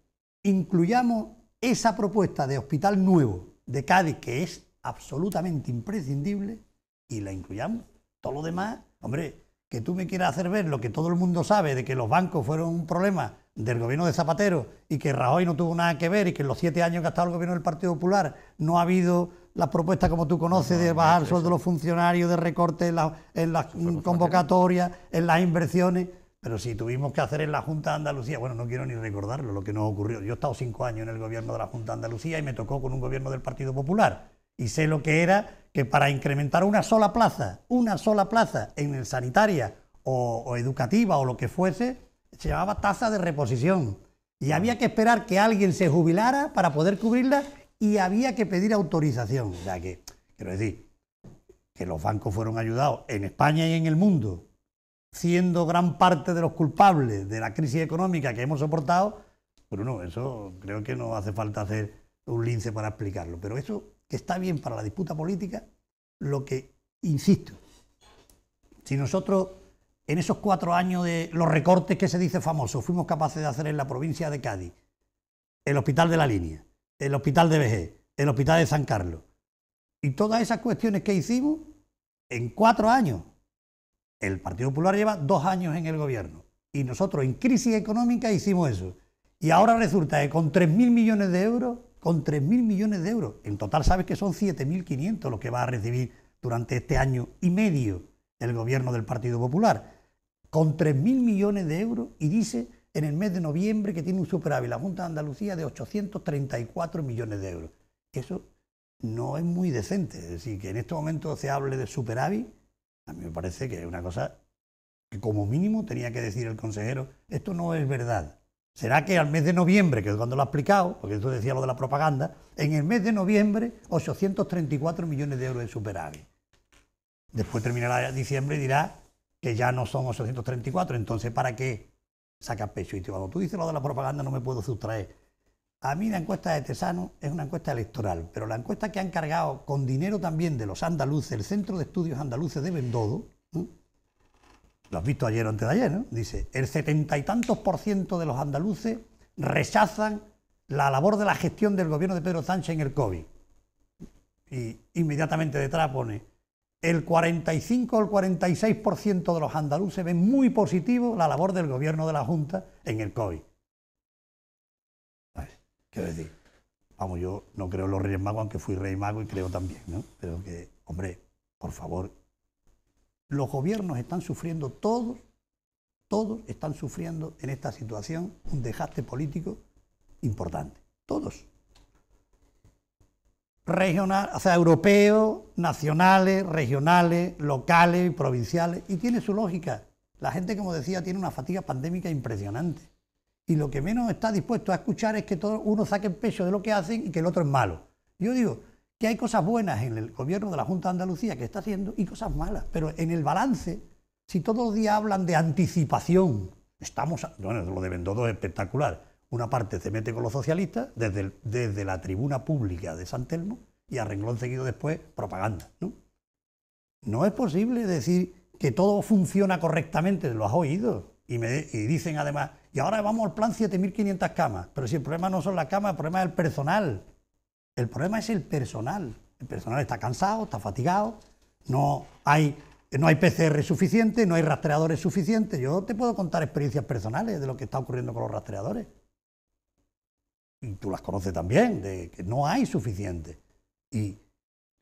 incluyamos esa propuesta de hospital nuevo de Cádiz, que es absolutamente imprescindible, y la incluyamos. Todo lo demás, hombre, que tú me quieras hacer ver lo que todo el mundo sabe de que los bancos fueron un problema del gobierno de Zapatero y que Rajoy no tuvo nada que ver y que en los siete años que ha estado el gobierno del Partido Popular no ha habido la propuesta como tú conoces de bajar sueldo de los funcionarios, de recorte en, las convocatorias, en las inversiones. Pero si tuvimos que hacer en la Junta de Andalucía, bueno, no quiero ni recordarlo, lo que nos ocurrió. Yo he estado cinco años en el gobierno de la Junta de Andalucía y me tocó con un gobierno del Partido Popular. Y sé lo que era que para incrementar una sola plaza, una sola plaza en el sanitaria o educativa o lo que fuese, se llamaba tasa de reposición. Y había que esperar que alguien se jubilara para poder cubrirla y había que pedir autorización. O sea que, quiero decir, que los bancos fueron ayudados en España y en el mundo, siendo gran parte de los culpables de la crisis económica que hemos soportado. ...pero no, eso creo que no hace falta hacer un lince para explicarlo. Pero eso que está bien para la disputa política, lo que, insisto, si nosotros en esos cuatro años de los recortes que se dice famosos, fuimos capaces de hacer en la provincia de Cádiz, el Hospital de la Línea, el Hospital de Vejez, el Hospital de San Carlos. Y todas esas cuestiones que hicimos en cuatro años. El Partido Popular lleva dos años en el gobierno. Y nosotros en crisis económica hicimos eso. Y ahora resulta que con 3.000 millones de euros, con 3.000 millones de euros, en total sabes que son 7.500 lo que va a recibir durante este año y medio el gobierno del Partido Popular con 3.000 millones de euros y dice en el mes de noviembre que tiene un superávit la Junta de Andalucía de 834 millones de euros. Eso no es muy decente. Es decir, que en este momento se hable de superávit, a mí me parece que es una cosa que como mínimo tenía que decir el consejero, esto no es verdad. ¿Será que al mes de noviembre, que es cuando lo ha explicado, porque eso decía lo de la propaganda, en el mes de noviembre 834 millones de euros de superávit? Después terminará diciembre y dirá que ya no son 834, entonces ¿para qué sacas pecho? Y cuando tú dices lo de la propaganda no me puedo sustraer. A mí la encuesta de Tesano es una encuesta electoral, pero la encuesta que han cargado con dinero también de los andaluces, el Centro de Estudios Andaluces de Bendodo, lo has visto ayer o antes de ayer, ¿no? Dice, el setenta y tantos por ciento de los andaluces rechazan la labor de la gestión del gobierno de Pedro Sánchez en el COVID. Y inmediatamente detrás pone, el 45 o el 46% de los andaluces ven muy positivo la labor del gobierno de la Junta en el COVID. ¿Sabes? Quiero decir, vamos, yo no creo en los Reyes Magos, aunque fui Rey Mago y creo también, ¿no? Pero que, hombre, por favor, los gobiernos están sufriendo todos, todos están sufriendo en esta situación un dejaste político importante, todos regional, o sea, europeos, nacionales, regionales, locales, provinciales, y tiene su lógica. La gente, como decía, tiene una fatiga pandémica impresionante. Y lo que menos está dispuesto a escuchar es que uno saque el pecho de lo que hacen y que el otro es malo. Yo digo que hay cosas buenas en el gobierno de la Junta de Andalucía que está haciendo y cosas malas, pero en el balance, si todos los días hablan de anticipación, estamos, bueno, lo de Vendodo es espectacular, una parte se mete con los socialistas desde, desde la tribuna pública de San Telmo y a renglón seguido después propaganda. ¿no? es posible decir que todo funciona correctamente, lo has oído. Y, me, dicen además, y ahora vamos al plan 7.500 camas. Pero si el problema no son las camas, el problema es el personal. El problema es el personal. El personal está cansado, está fatigado, no hay, no hay PCR suficiente, no hay rastreadores suficientes. Yo te puedo contar experiencias personales de lo que está ocurriendo con los rastreadores. Y tú las conoces también, de que no hay suficiente. ¿Y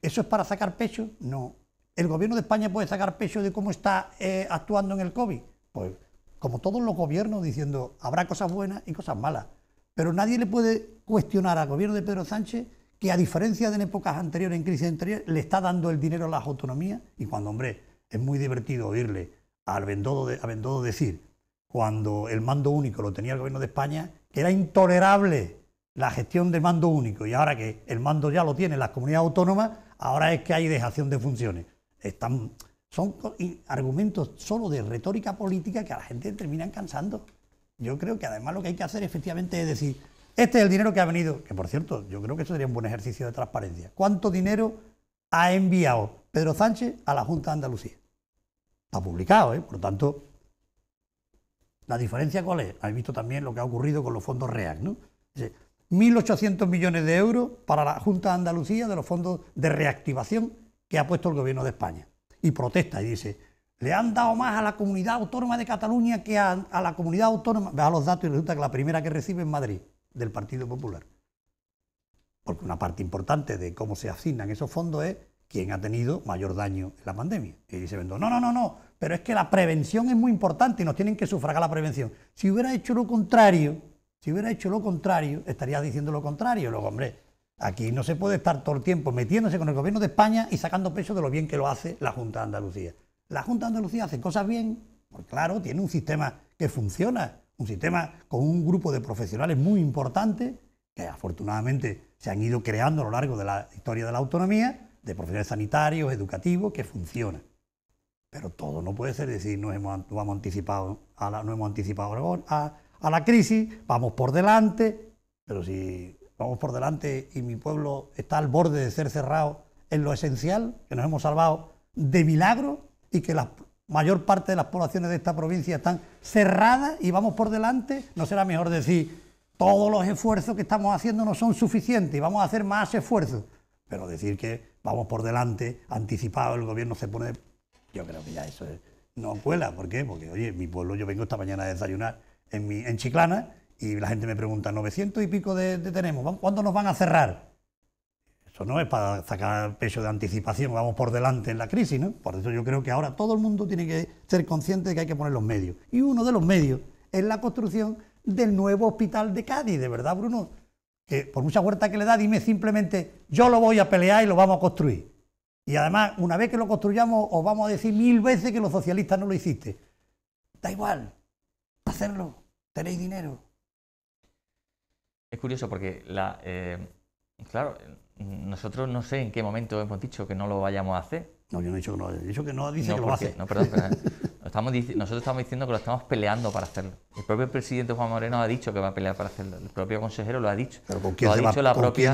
eso es para sacar pecho? No. ¿El gobierno de España puede sacar pecho de cómo está eh, actuando en el COVID? Pues como todos los gobiernos diciendo, habrá cosas buenas y cosas malas. Pero nadie le puede cuestionar al gobierno de Pedro Sánchez que a diferencia de en épocas anteriores, en crisis anteriores, le está dando el dinero a las autonomías. Y cuando, hombre, es muy divertido oírle al de, a Bendodo decir, cuando el mando único lo tenía el gobierno de España, que era intolerable la gestión del mando único y ahora que el mando ya lo tienen las comunidades autónomas, ahora es que hay dejación de funciones. Están, son argumentos solo de retórica política que a la gente terminan cansando. Yo creo que además lo que hay que hacer efectivamente es decir, este es el dinero que ha venido, que por cierto, yo creo que eso sería un buen ejercicio de transparencia. ¿Cuánto dinero ha enviado Pedro Sánchez a la Junta de Andalucía? Ha publicado, ¿eh? por lo tanto, la diferencia cuál es? Habéis visto también lo que ha ocurrido con los fondos REAC, ¿no? 1.800 millones de euros para la Junta de Andalucía de los fondos de reactivación que ha puesto el gobierno de España. Y protesta y dice, le han dado más a la comunidad autónoma de Cataluña que a, la comunidad autónoma. Ve los datos y resulta que la primera que recibe es Madrid, del Partido Popular. Porque una parte importante de cómo se asignan esos fondos es quién ha tenido mayor daño en la pandemia. Y dice no, no, no, no, pero es que la prevención es muy importante y nos tienen que sufragar la prevención. Si hubiera hecho lo contrario, si hubiera hecho lo contrario, estaría diciendo lo contrario. Luego, hombre, aquí no se puede estar todo el tiempo metiéndose con el gobierno de España y sacando pecho de lo bien que lo hace la Junta de Andalucía. La Junta de Andalucía hace cosas bien, porque claro, tiene un sistema que funciona, un sistema con un grupo de profesionales muy importante, que afortunadamente se han ido creando a lo largo de la historia de la autonomía, de profesionales sanitarios, educativos, que funciona. Pero todo no puede ser decir, no hemos, anticipado, a la, no hemos anticipado a, a la crisis, vamos por delante, pero si vamos por delante y mi pueblo está al borde de ser cerrado en lo esencial, que nos hemos salvado de milagro y que la mayor parte de las poblaciones de esta provincia están cerradas y vamos por delante, ¿no será mejor decir todos los esfuerzos que estamos haciendo no son suficientes y vamos a hacer más esfuerzos? Pero decir que vamos por delante, anticipado, el gobierno se pone... Yo creo que ya eso es... no cuela, ¿por qué? Porque, oye, mi pueblo, yo vengo esta mañana a desayunar en, Chiclana y la gente me pregunta, 900 y pico de, tenemos, ¿cuándo nos van a cerrar? Eso no es para sacar peso de anticipación, vamos por delante en la crisis, ¿no? Por eso yo creo que ahora todo el mundo tiene que ser consciente de que hay que poner los medios. Y uno de los medios es la construcción del nuevo hospital de Cádiz, de verdad, Bruno. Que por mucha huerta que le da, dime simplemente, yo lo voy a pelear y lo vamos a construir. Y además, una vez que lo construyamos, os vamos a decir mil veces que los socialistas no lo hiciste. Da igual, hacerlo tenéis dinero. Es curioso porque, la, eh, claro, nosotros no sé en qué momento hemos dicho que no lo vayamos a hacer. No, yo no he dicho que no, he dicho que no dice que lo hace. No, perdón, perdón nosotros estamos diciendo que lo estamos peleando para hacerlo. El propio presidente Juan Moreno ha dicho que va a pelear para hacerlo. El propio consejero lo ha dicho. Pero ¿con quién, se, va,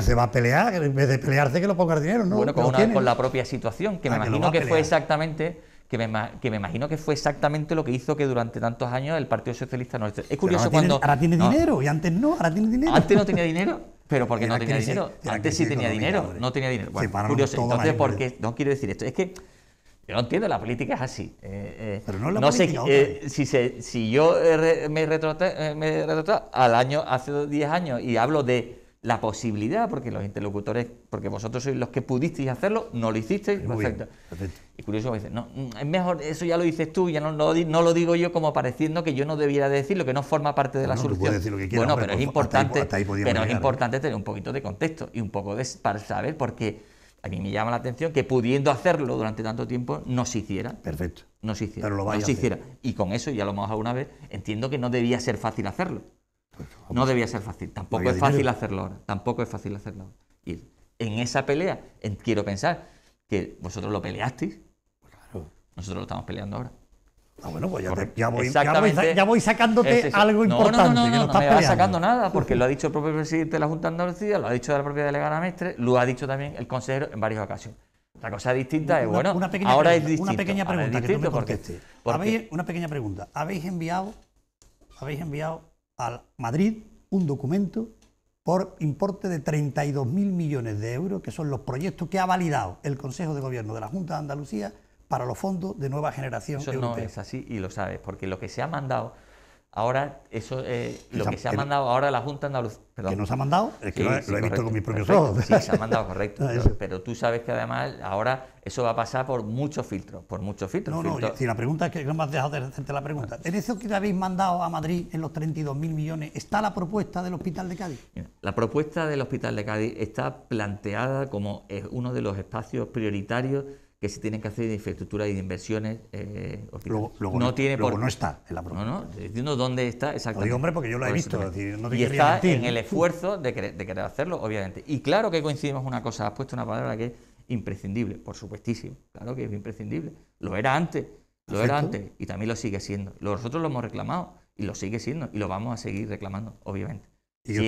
se va a pelear? En vez de pelearse que lo ponga el dinero, ¿no? Bueno, con, con la propia situación, que ah, me imagino que fue exactamente que me, imagino que fue exactamente lo que hizo que durante tantos años el Partido Socialista no... Es curioso cuando... ahora tiene dinero y antes no, ahora tiene dinero. Antes no tenía dinero, pero porque no tenía dinero. Antes sí tenía dinero, no tenía dinero. Bueno, curioso, entonces porque... No quiero decir esto, es que... Yo no entiendo, la política es así. Eh, eh, pero no la sé, eh, si, si yo me retrocedo al año, hace 10 años, y hablo de la posibilidad, porque los interlocutores, porque vosotros sois los que pudisteis hacerlo, no lo hicisteis, perfecto. Y curioso, veces, no, es mejor, eso ya lo dices tú, ya no, lo digo yo como pareciendo que yo no debiera decirlo, que no forma parte de la solución. bueno, pero es importante, pero es ¿eh? importante tener un poquito de contexto y un poco de para saber porque a mí me llama la atención que pudiendo hacerlo durante tanto tiempo no se hiciera. Perfecto. No se hiciera. no se hiciera. Y con eso, ya lo hemos hablado una vez, entiendo que no debía ser fácil hacerlo. Pues no debía ser fácil. Tampoco es fácil hacerlo ahora. Tampoco es fácil hacerlo ahora. Y en esa pelea, en, quiero pensar que vosotros lo peleasteis. Claro. Nosotros lo estamos peleando ahora. Ah, bueno, pues ya, voy, sacándote algo importante. No, no, no, que no, no, sacando nada, porque lo ha dicho el propio presidente de la Junta de Andalucía, lo ha dicho la propia delegada Mestre, lo ha dicho también el consejero en varias ocasiones. La cosa distinta es, bueno, una pequeña ahora pregunta, Una pequeña pregunta una pequeña pregunta. ¿Habéis enviado, ¿Habéis enviado a Madrid un documento por importe de 32.000 millones de euros, que son los proyectos que ha validado el Consejo de Gobierno de la Junta de Andalucía para los fondos de nueva generación. Eso no es así y lo sabes, porque lo que se ha mandado Ahora, eso eh, lo que se ha mandado ahora la Junta Andalucía. ¿Que nos ha mandado? Es que lo, he, visto con mis propios ojos. Sí, se ha mandado, correcto. Ah, pero, tú sabes que además ahora eso va a pasar por muchos filtros, por muchos filtros. No, no, la pregunta es que no me has dejado de hacerte la pregunta. Ah. ¿En eso que habéis mandado a Madrid en los 32.000 millones está la propuesta del Hospital de Cádiz? La propuesta del Hospital de Cádiz está planteada como uno de los espacios prioritarios que se tienen que hacer de infraestructura y de inversiones. Eh, luego, no, tiene por... no está en la No, no, diciendo dónde está exactamente. digo, hombre, porque yo lo he visto. no te y está en el esfuerzo de querer, hacerlo, obviamente. Y claro que coincidimos una cosa, has puesto una palabra que es imprescindible, por supuestísimo. Claro que es imprescindible. Lo era antes, lo era antes y también lo sigue siendo. Nosotros lo hemos reclamado y lo sigue siendo y lo vamos a seguir reclamando, obviamente. Y,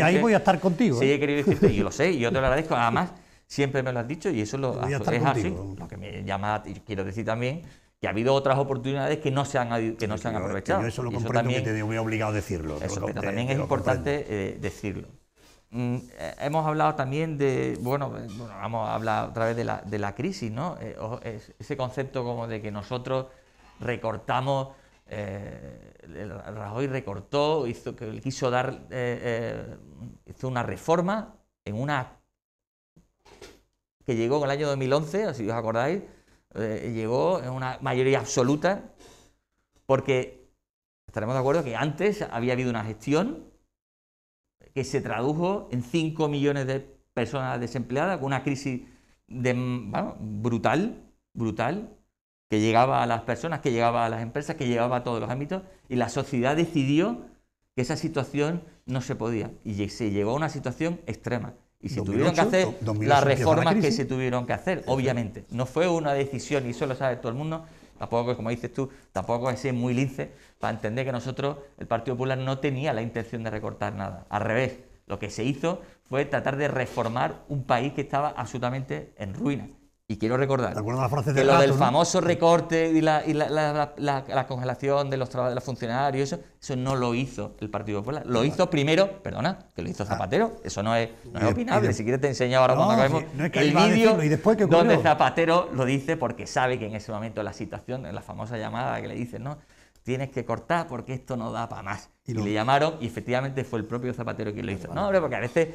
ahí voy a estar contigo. Sí, he ¿eh? querido decirte, y yo lo sé, y yo te lo agradezco. Además, siempre me lo has dicho y eso lo, es así. Lo que me llama, quiero decir también, que ha habido otras oportunidades que no se han, que no se han aprovechado. Yo eso lo comprendo que te voy obligado a decirlo. Eso, pero también es importante eh, decirlo. Mm, eh, hemos hablado también de, eh, bueno, vamos a hablar otra vez de la, de la crisis, ¿no? ese concepto como de que nosotros recortamos, el Rajoy recortó, hizo, que quiso dar, hizo una reforma en una que llegó en el año 2011, si os acordáis, eh, llegó en una mayoría absoluta, porque estaremos de acuerdo que antes había habido una gestión que se tradujo en 5 millones de personas desempleadas, con una crisis brutal, brutal, que llegaba a las personas, que llegaba a las empresas, que llegaba a todos los ámbitos, y la sociedad decidió que esa situación no se podía, y se llegó a una situación extrema y se tuvieron que hacer las reformas que se tuvieron que hacer, obviamente. No fue una decisión, y eso lo sabe todo el mundo, tampoco, como dices tú, tampoco es muy lince para entender que nosotros, el Partido Popular, no tenía la intención de recortar nada. Al revés, lo que se hizo fue tratar de reformar un país que estaba absolutamente en ruinas. Y quiero recordar que lo del famoso recorte y, la, congelación de los, trabajos de los funcionarios, eso, eso no lo hizo el Partido Popular. Lo hizo primero, perdona, que lo hizo ah. Zapatero. Eso no es, no es opinable. si quieres te enseño ahora cuando acabemos el vídeo donde Zapatero lo dice porque sabe que en ese momento la situación, en la famosa llamada que le dicen, ¿no? Tienes que cortar porque esto no da para más. Y, le llamaron y efectivamente fue el propio Zapatero quien lo hizo. No, hombre, porque a veces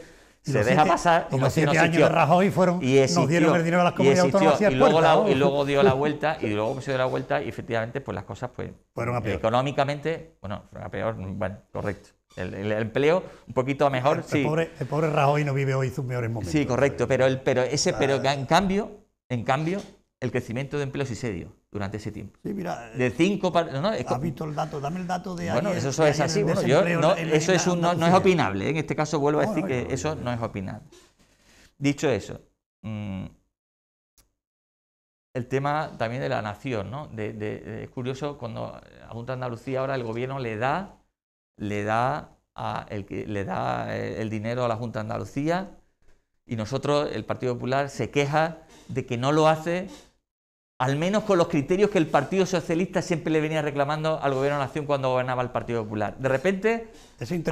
se deja pasar. Y los no años de Rajoy fueron, y existió, nos dieron el dinero a las comunidades autónomas. Y luego, y luego dio la vuelta, y luego se dio la vuelta, y efectivamente, pues las cosas, pues. Fueron a peor. Económicamente, bueno, fueron a peor, bueno, correcto. El, empleo un poquito mejor, el, sí. El pobre, el pobre, Rajoy no vive hoy sus mejores momentos. Sí, correcto, pero, el, pero, ese, pero en cambio, en cambio, el crecimiento de empleo sí se dio durante ese tiempo. Sí, mira, de eh, cinco no, has visto el dato, dame el dato de Bueno, eso, es así, bueno, yo, no, eso es un, no, es opinable, ¿eh? en este caso vuelvo a decir que eso no es opinable. Dicho eso, mm, el tema también de la nación, ¿no? de, de, es curioso cuando eh, la Junta de Andalucía ahora el gobierno le da le da a el que le da el dinero a la Junta de Andalucía y nosotros el Partido Popular se queja de que no lo hace al menos con los criterios que el Partido Socialista siempre le venía reclamando al Gobierno de la Nación cuando gobernaba el Partido Popular. De repente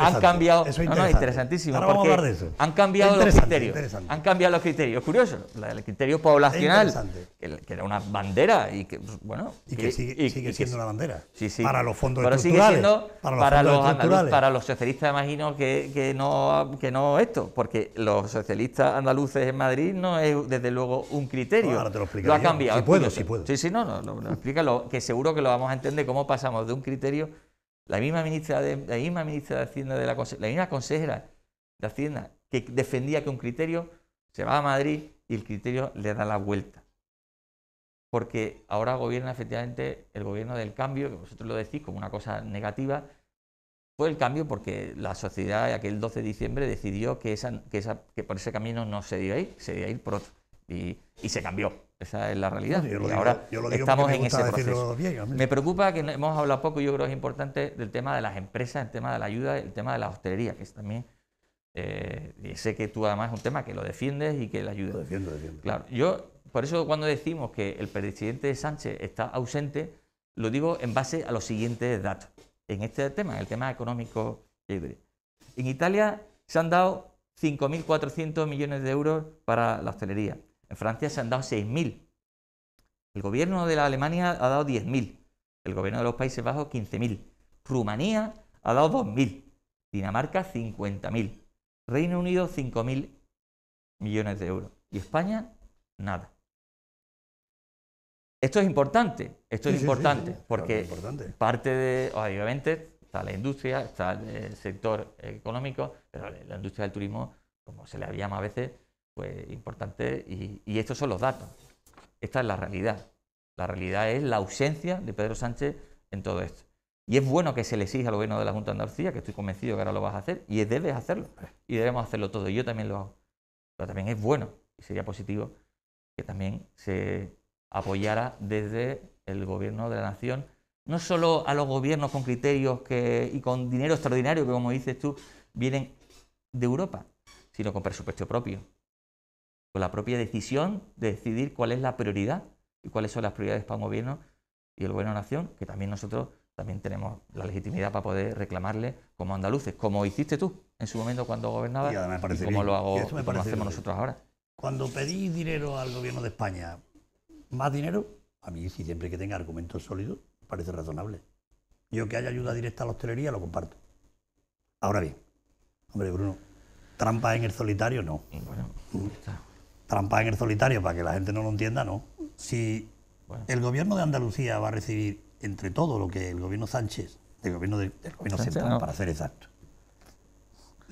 han cambiado, no, no, interesantísimo, vamos a de eso. han cambiado los criterios, han cambiado los criterios, curioso, el criterio poblacional, que era una bandera y que pues, bueno y que, sigue, siendo una bandera para los fondos Pero estructurales, sigue siendo para los, para para los socialistas imagino que, no que no esto, porque los socialistas andaluces en Madrid no es desde luego un criterio, Ahora te lo, lo, ha cambiado. Sí, sí, no, no, que seguro que lo vamos a entender cómo pasamos de un criterio, la misma ministra de, la misma ministra de Hacienda, de la, la misma consejera de Hacienda, que defendía que un criterio se va a Madrid y el criterio le da la vuelta. Porque ahora gobierna efectivamente el gobierno del cambio, que vosotros lo decís como una cosa negativa, fue el cambio porque la sociedad aquel 12 de diciembre decidió que, esa, que, esa, que por ese camino no se iba a ir, se iba ir por otro. y se cambió. Esa es la realidad. y ahora estamos en ese proceso. me preocupa que hemos hablado poco, yo creo que es importante, del tema de las empresas, el tema de la ayuda, el tema de la hostelería, que es también... Eh, sé que tú además es un tema que lo defiendes y que la ayuda. Lo defiendo, defiendo. Claro, yo, por eso cuando decimos que el presidente Sánchez está ausente, lo digo en base a los siguientes datos. En este tema, en el tema económico, En Italia se han dado 5.400 millones de euros para la hostelería. En Francia se han dado 6.000. El gobierno de la Alemania ha dado 10.000. El gobierno de los Países Bajos 15.000. Rumanía ha dado 2.000. Dinamarca 50.000. Reino Unido 5.000 millones de euros. Y España, nada. Esto es importante, esto es importante, porque parte de, obviamente, está la industria, está el eh, sector económico, pero la industria del turismo, como se le llama a veces, pues importante, y, estos son los datos. Esta es la realidad. La realidad es la ausencia de Pedro Sánchez en todo esto. Y es bueno que se le exija al gobierno de la Junta de Andalucía, que estoy convencido que ahora lo vas a hacer, y debes hacerlo, y debemos hacerlo todo, y yo también lo hago. Pero también es bueno, y sería positivo, que también se apoyara desde el gobierno de la nación, no solo a los gobiernos con criterios que, y con dinero extraordinario, que como dices tú, vienen de Europa, sino con presupuesto propio con la propia decisión de decidir cuál es la prioridad y cuáles son las prioridades para un gobierno y el gobierno nación, que también nosotros también tenemos la legitimidad para poder reclamarle como andaluces, como hiciste tú en su momento cuando gobernabas y, como lo hago, hacemos nosotros ahora. Cuando pedí dinero al gobierno de España, más dinero, a mí si siempre que tenga argumentos sólidos, parece razonable. Yo que haya ayuda directa a la hostelería lo comparto. Ahora bien, hombre Bruno, trampa en el solitario no. Bueno, trampa en el solitario para que la gente no lo entienda, no. Si el gobierno de Andalucía va a recibir entre todo lo que el gobierno Sánchez, del gobierno, central, para ser exacto,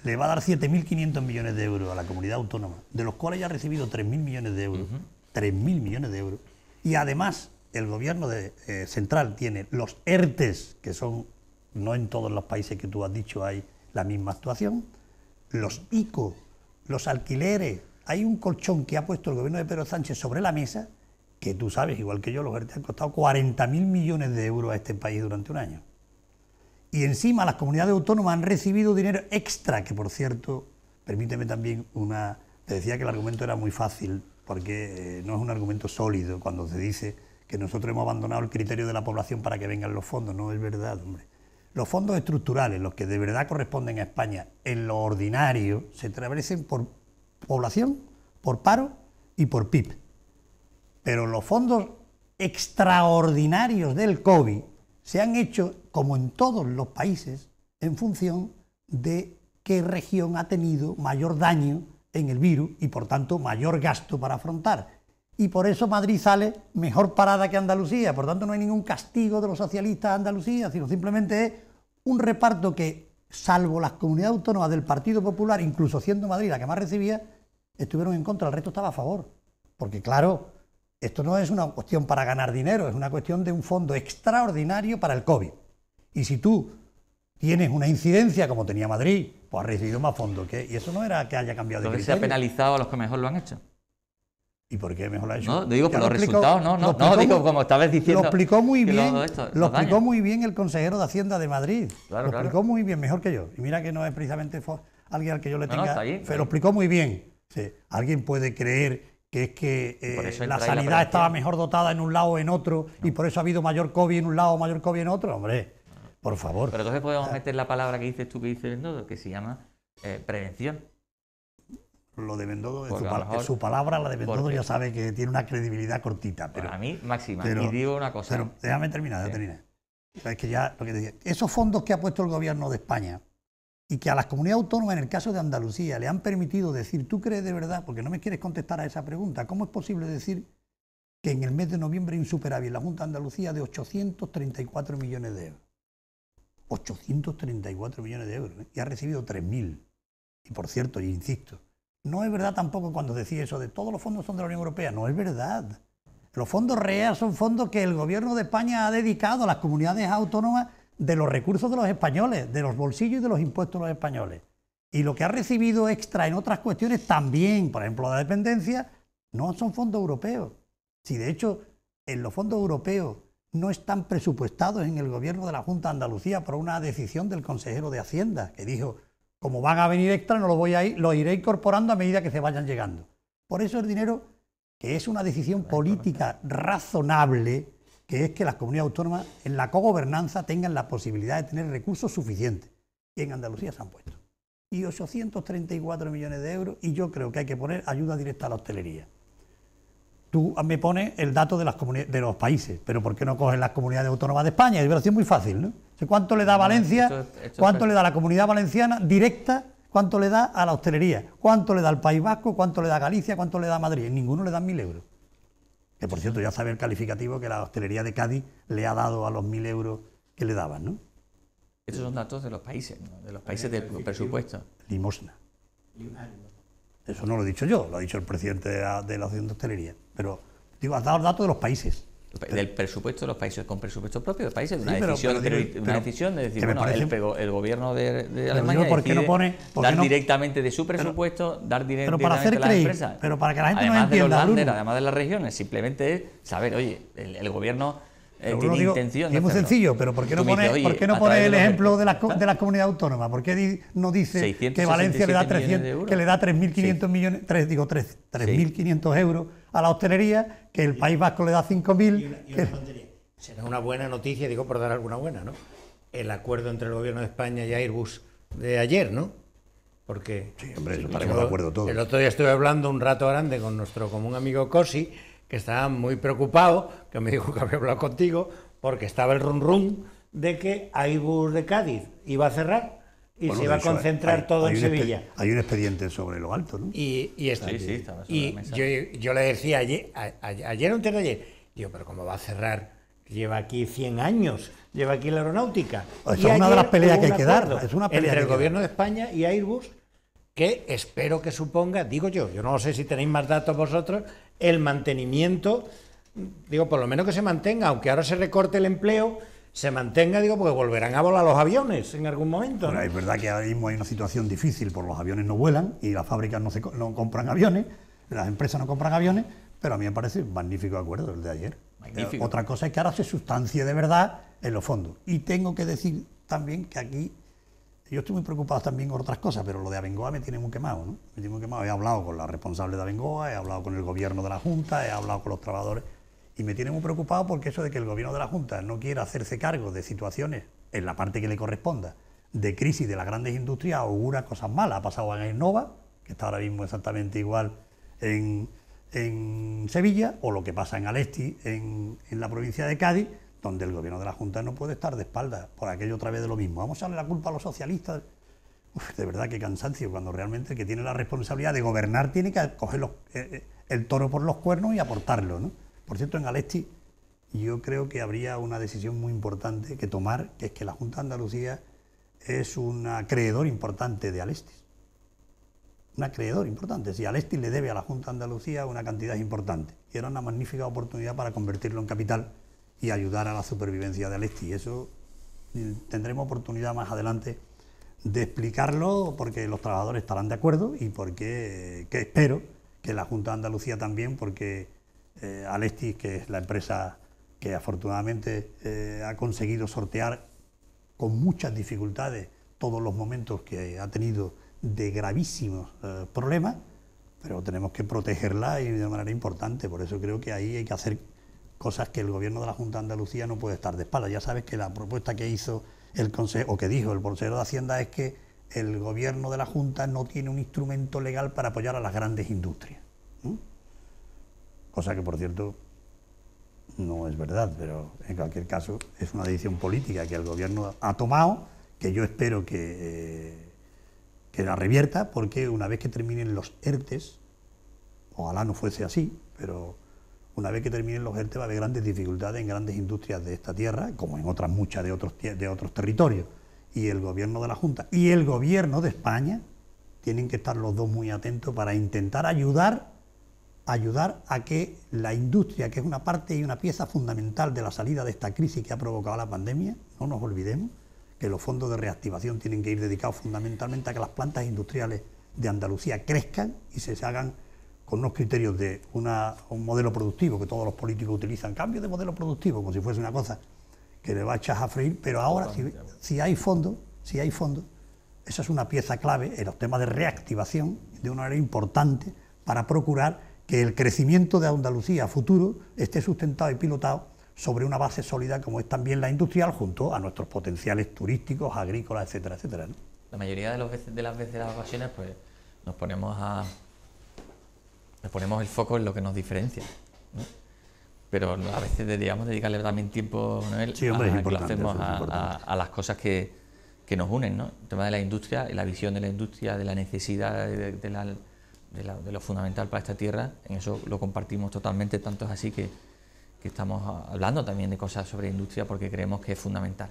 le va a dar 7.500 millones de euros a la comunidad autónoma, de los cuales ya ha recibido 3.000 millones de euros. 3.000 millones de euros. Y además, el gobierno de, eh, central tiene los ERTES, que son, no en todos los países que tú has dicho hay la misma actuación, los ICO, los alquileres, hay un colchón que ha puesto el gobierno de Pedro Sánchez sobre la mesa, que tú sabes, igual que yo, los ERTE han costado 40.000 millones de euros a este país durante un año. Y encima las comunidades autónomas han recibido dinero extra, que por cierto, permíteme también una... Te decía que el argumento era muy fácil, porque eh, no es un argumento sólido cuando se dice que nosotros hemos abandonado el criterio de la población para que vengan los fondos. No es verdad, hombre. Los fondos estructurales, los que de verdad corresponden a España, en lo ordinario, se establecen por población, por paro y por PIB. Pero los fondos extraordinarios del COVID se han hecho, como en todos los países, en función de qué región ha tenido mayor daño en el virus y por tanto mayor gasto para afrontar. Y por eso Madrid sale mejor parada que Andalucía. Por tanto, no hay ningún castigo de los socialistas a Andalucía, sino simplemente es un reparto que salvo las comunidades autónomas del Partido Popular, incluso siendo Madrid la que más recibía, estuvieron en contra, el resto estaba a favor. Porque claro, esto no es una cuestión para ganar dinero, es una cuestión de un fondo extraordinario para el COVID. Y si tú tienes una incidencia como tenía Madrid, pues has recibido más fondos. Y eso no era que haya cambiado de criterio. se ha penalizado a los que mejor lo han hecho. ¿Y por qué mejor la hecho? No, digo, por los resultados, no, no, no, digo, como estabas diciendo. Lo explicó muy bien, lo, explicó muy bien el consejero de Hacienda de Madrid. lo explicó muy bien, mejor que yo. Y mira que no es precisamente alguien al que yo le tenga. No, está ahí, pero lo explicó muy bien. Sí. Alguien puede creer que es que eh, la sanidad estaba mejor dotada en un lado o en otro, y por eso ha habido mayor COVID en un lado o mayor COVID en otro. Hombre, por favor. Pero entonces podemos ah. meter la palabra que dices tú, que dices, ¿no? que se llama eh, prevención lo de Vendodo, pues su, palabra, la de Vendodo ya sabe que tiene una credibilidad cortita. Pero, A mí, máxima. y digo una cosa. Pero déjame terminar, ya esos fondos que ha puesto el gobierno de España y que a las comunidades autónomas, en el caso de Andalucía, le han permitido decir, ¿tú crees de verdad? Porque no me quieres contestar a esa pregunta. ¿Cómo es posible decir que en el mes de noviembre insuperable la Junta de Andalucía de 834 millones de euros? 834 millones de euros ¿eh? y ha recibido 3.000. Y por cierto, y insisto, no es verdad tampoco cuando decía eso de todos los fondos son de la Unión Europea. No es verdad. Los fondos REA son fondos que el gobierno de España ha dedicado a las comunidades autónomas de los recursos de los españoles, de los bolsillos y de los impuestos de los españoles. Y lo que ha recibido extra en otras cuestiones también, por ejemplo, la dependencia, no son fondos europeos. Si de hecho en los fondos europeos no están presupuestados en el gobierno de la Junta de Andalucía por una decisión del consejero de Hacienda, que dijo, como van a venir extras, no los voy a ir, los iré incorporando a medida que se vayan llegando. Por eso el dinero, que es una decisión política razonable, que es que las comunidades autónomas en la cogobernanza tengan la posibilidad de tener recursos suficientes. Y en Andalucía se han puesto. Y 834 millones de euros, y yo creo que hay que poner ayuda directa a la hostelería. Tú me pones el dato de, las de los países, pero ¿por qué no cogen las comunidades autónomas de España? Es muy fácil, ¿no? ¿Cuánto le da Valencia? ¿Cuánto le da la comunidad valenciana directa? ¿Cuánto le da a la hostelería? ¿Cuánto le da al País Vasco? ¿Cuánto le da a Galicia? ¿Cuánto le da a Madrid? ninguno le da mil euros. Que por cierto, ya sabe el calificativo que la hostelería de Cádiz le ha dado a los mil euros que le daban, ¿no? Estos son datos de los países, de los países del presupuesto. Limosna. Eso no lo he dicho yo, lo ha dicho el presidente de la, de Asociación de Hostelería. Pero digo, has dado datos de los países del presupuesto de los países con presupuesto propio de países una, decisión, una decisión de decir bueno parece, el, el, gobierno de, de Alemania ¿por no pone, dar directamente de su presupuesto dar dinero directamente a las creer, empresas pero para que la gente además no entienda, de los lander, además de las regiones simplemente es saber oye el, el gobierno eh, tiene intención es muy sencillo pero por qué no pone, qué no pone el ejemplo de las de la comunidad autónoma por qué no dice que Valencia le da 300, que le da 3.500 millones digo 3.500 euros a la hostelería, que el País Vasco le da 5.000. Será una buena noticia, digo por dar alguna buena, ¿no? El acuerdo entre el gobierno de España y Airbus de ayer, ¿no? Porque. Sí, hombre, acuerdo todo. El otro día estuve hablando un rato grande con nuestro común amigo Cosi, que estaba muy preocupado, que me dijo que había hablado contigo, porque estaba el rum-rum de que Airbus de Cádiz iba a cerrar y se va a concentrar todo en Sevilla. Hay un expediente sobre lo alto, ¿no? Y, y, Yo, le decía ayer, ¿ayer ayer de ayer, digo, pero ¿cómo va a cerrar? Lleva aquí 100 años, lleva aquí la aeronáutica. es una de las peleas que hay que dar. Es una pelea entre el gobierno de España y Airbus, que espero que suponga, digo yo, yo no sé si tenéis más datos vosotros, el mantenimiento, digo, por lo menos que se mantenga, aunque ahora se recorte el empleo se mantenga, digo, porque volverán a volar los aviones en algún momento. es verdad que ahora mismo hay una situación difícil, porque los aviones no vuelan y las fábricas no, compran aviones, las empresas no compran aviones, pero a mí me parece un magnífico acuerdo el de ayer. Otra cosa es que ahora se sustancie de verdad en los fondos. Y tengo que decir también que aquí yo estoy muy preocupado también con otras cosas, pero lo de Abengoa me tiene muy quemado, ¿no? Me tiene muy quemado. He hablado con la responsable de Abengoa, he hablado con el gobierno de la Junta, he hablado con los trabajadores. Y me tiene muy preocupado porque eso de que el gobierno de la Junta no quiera hacerse cargo de situaciones en la parte que le corresponda de crisis de las grandes industrias augura cosas malas. Ha pasado en Innova, que está ahora mismo exactamente igual en, Sevilla, o lo que pasa en Alesti, en, la provincia de Cádiz, donde el gobierno de la Junta no puede estar de espaldas por aquello otra vez de lo mismo. Vamos a darle la culpa a los socialistas. Uf, de verdad, que cansancio, cuando realmente que tiene la responsabilidad de gobernar tiene que coger eh, eh, el toro por los cuernos y aportarlo. ¿no? Por cierto, en Alesti yo creo que habría una decisión muy importante que tomar, que es que la Junta de Andalucía es un acreedor importante de Alestis. Un acreedor importante. Si Alesti le debe a la Junta de Andalucía una cantidad importante, y era una magnífica oportunidad para convertirlo en capital y ayudar a la supervivencia de Y Eso eh, tendremos oportunidad más adelante de explicarlo porque los trabajadores estarán de acuerdo y porque eh, espero que la Junta de Andalucía también, porque eh, que es la empresa que afortunadamente eh, ha conseguido sortear con muchas dificultades todos los momentos que ha tenido de gravísimos eh, problemas, pero tenemos que protegerla y de manera importante. Por eso creo que ahí hay que hacer cosas que el gobierno de la Junta de Andalucía no puede estar de espalda. Ya sabes que la propuesta que hizo el consejo, o que dijo el consejero de Hacienda es que el gobierno de la Junta no tiene un instrumento legal para apoyar a las grandes industrias cosa que por cierto no es verdad, pero en cualquier caso es una decisión política que el gobierno ha tomado, que yo espero que, eh, que la revierta, porque una vez que terminen los ERTES, ojalá no fuese así, pero una vez que terminen los ERTE va a haber grandes dificultades en grandes industrias de esta tierra, como en otras muchas de otros, de otros territorios. Y el gobierno de la Junta y el gobierno de España tienen que estar los dos muy atentos para intentar ayudar ayudar a que la industria, que es una parte y una pieza fundamental de la salida de esta crisis que ha provocado la pandemia, no nos olvidemos que los fondos de reactivación tienen que ir dedicados fundamentalmente a que las plantas industriales de Andalucía crezcan y se hagan con unos criterios de un modelo productivo que todos los políticos utilizan, cambio de modelo productivo, como si fuese una cosa que le va a echar a freír, pero ahora si, si hay fondos, si hay fondos, esa es una pieza clave en los temas de reactivación de una manera importante para procurar que el crecimiento de Andalucía a futuro esté sustentado y pilotado sobre una base sólida como es también la industrial junto a nuestros potenciales turísticos, agrícolas, etcétera, etcétera. La mayoría de, los veces, de las veces de las ocasiones pues nos ponemos a nos ponemos el foco en lo que nos diferencia. Pero a veces deberíamos dedicarle también tiempo a, las cosas que, nos unen. El tema de la industria, la visión de la industria, de la necesidad de la de, lo fundamental para esta tierra, en eso lo compartimos totalmente, tanto es así que, estamos hablando también de cosas sobre industria porque creemos que es fundamental.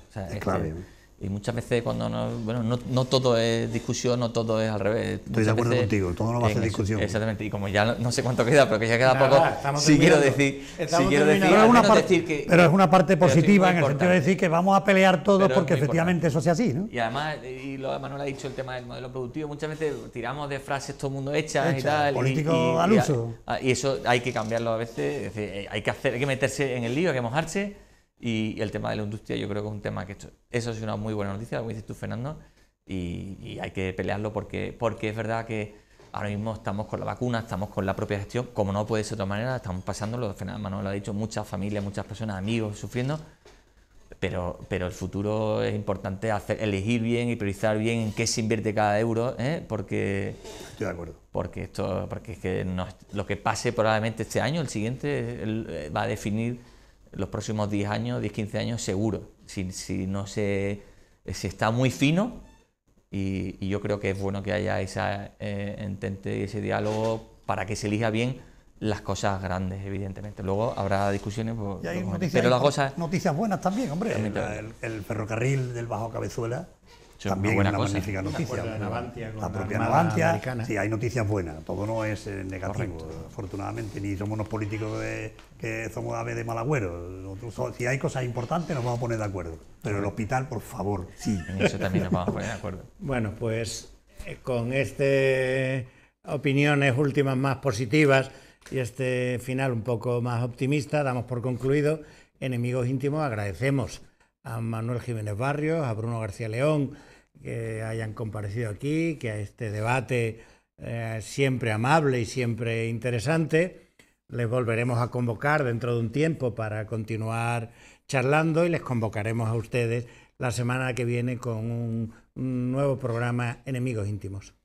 Y muchas veces cuando no, bueno, no, no, todo es discusión, no todo es al revés. Estoy de acuerdo contigo, todo no va a ser discusión. Exactamente, y como ya no sé cuánto queda, pero que ya queda poco, si quiero decir, pero, es una parte positiva en el sentido de decir que vamos a pelear todos porque efectivamente eso sea así. ¿no? Y además, y lo Manuel ha dicho el tema del modelo productivo, muchas veces tiramos de frases todo el mundo hechas Hecha, y tal. Político y, al uso. Y, eso hay que cambiarlo a veces, decir, eh, hay que hacer, hay que meterse en el lío, hay que mojarse y el tema de la industria yo creo que es un tema que eso es una muy buena noticia, como dices tú, Fernando, y, hay que pelearlo porque, porque es verdad que ahora mismo estamos con la vacuna, estamos con la propia gestión, como no puede ser de otra manera, estamos pasándolo, Fernando Manuel lo ha dicho, muchas familias, muchas personas, amigos sufriendo, pero, pero el futuro es importante elegir bien y priorizar bien en qué se invierte cada euro, ¿eh? porque... Porque, esto, porque que lo que pase probablemente este año, el siguiente, eh, va a definir los próximos 10 años, 10, 15 años seguro, si, si no se, si está muy fino y, yo creo que es bueno que haya esa eh, entente y ese diálogo para que se elija bien las cosas grandes, evidentemente. Luego habrá discusiones, pues, pues, pero las cosas... Noticias buenas también, hombre. el, el, ferrocarril del Bajo Cabezuela también hay una, magnífica noticia. La, propia Navantia, sí, hay noticias buenas, todo no es eh, negativo, afortunadamente, ni somos unos políticos que somos ave de mal si hay cosas importantes nos vamos a poner de acuerdo, pero el hospital, por favor, sí. En eso también nos vamos de acuerdo. bueno, pues eh, con este eh, opiniones últimas más positivas y este final un poco más optimista, damos por concluido. Enemigos íntimos, agradecemos a Manuel Jiménez Barrios, a Bruno García León, que hayan comparecido aquí, que a este debate eh, siempre amable y siempre interesante. Les volveremos a convocar dentro de un tiempo para continuar charlando y les convocaremos a ustedes la semana que viene con un nuevo programa Enemigos Íntimos.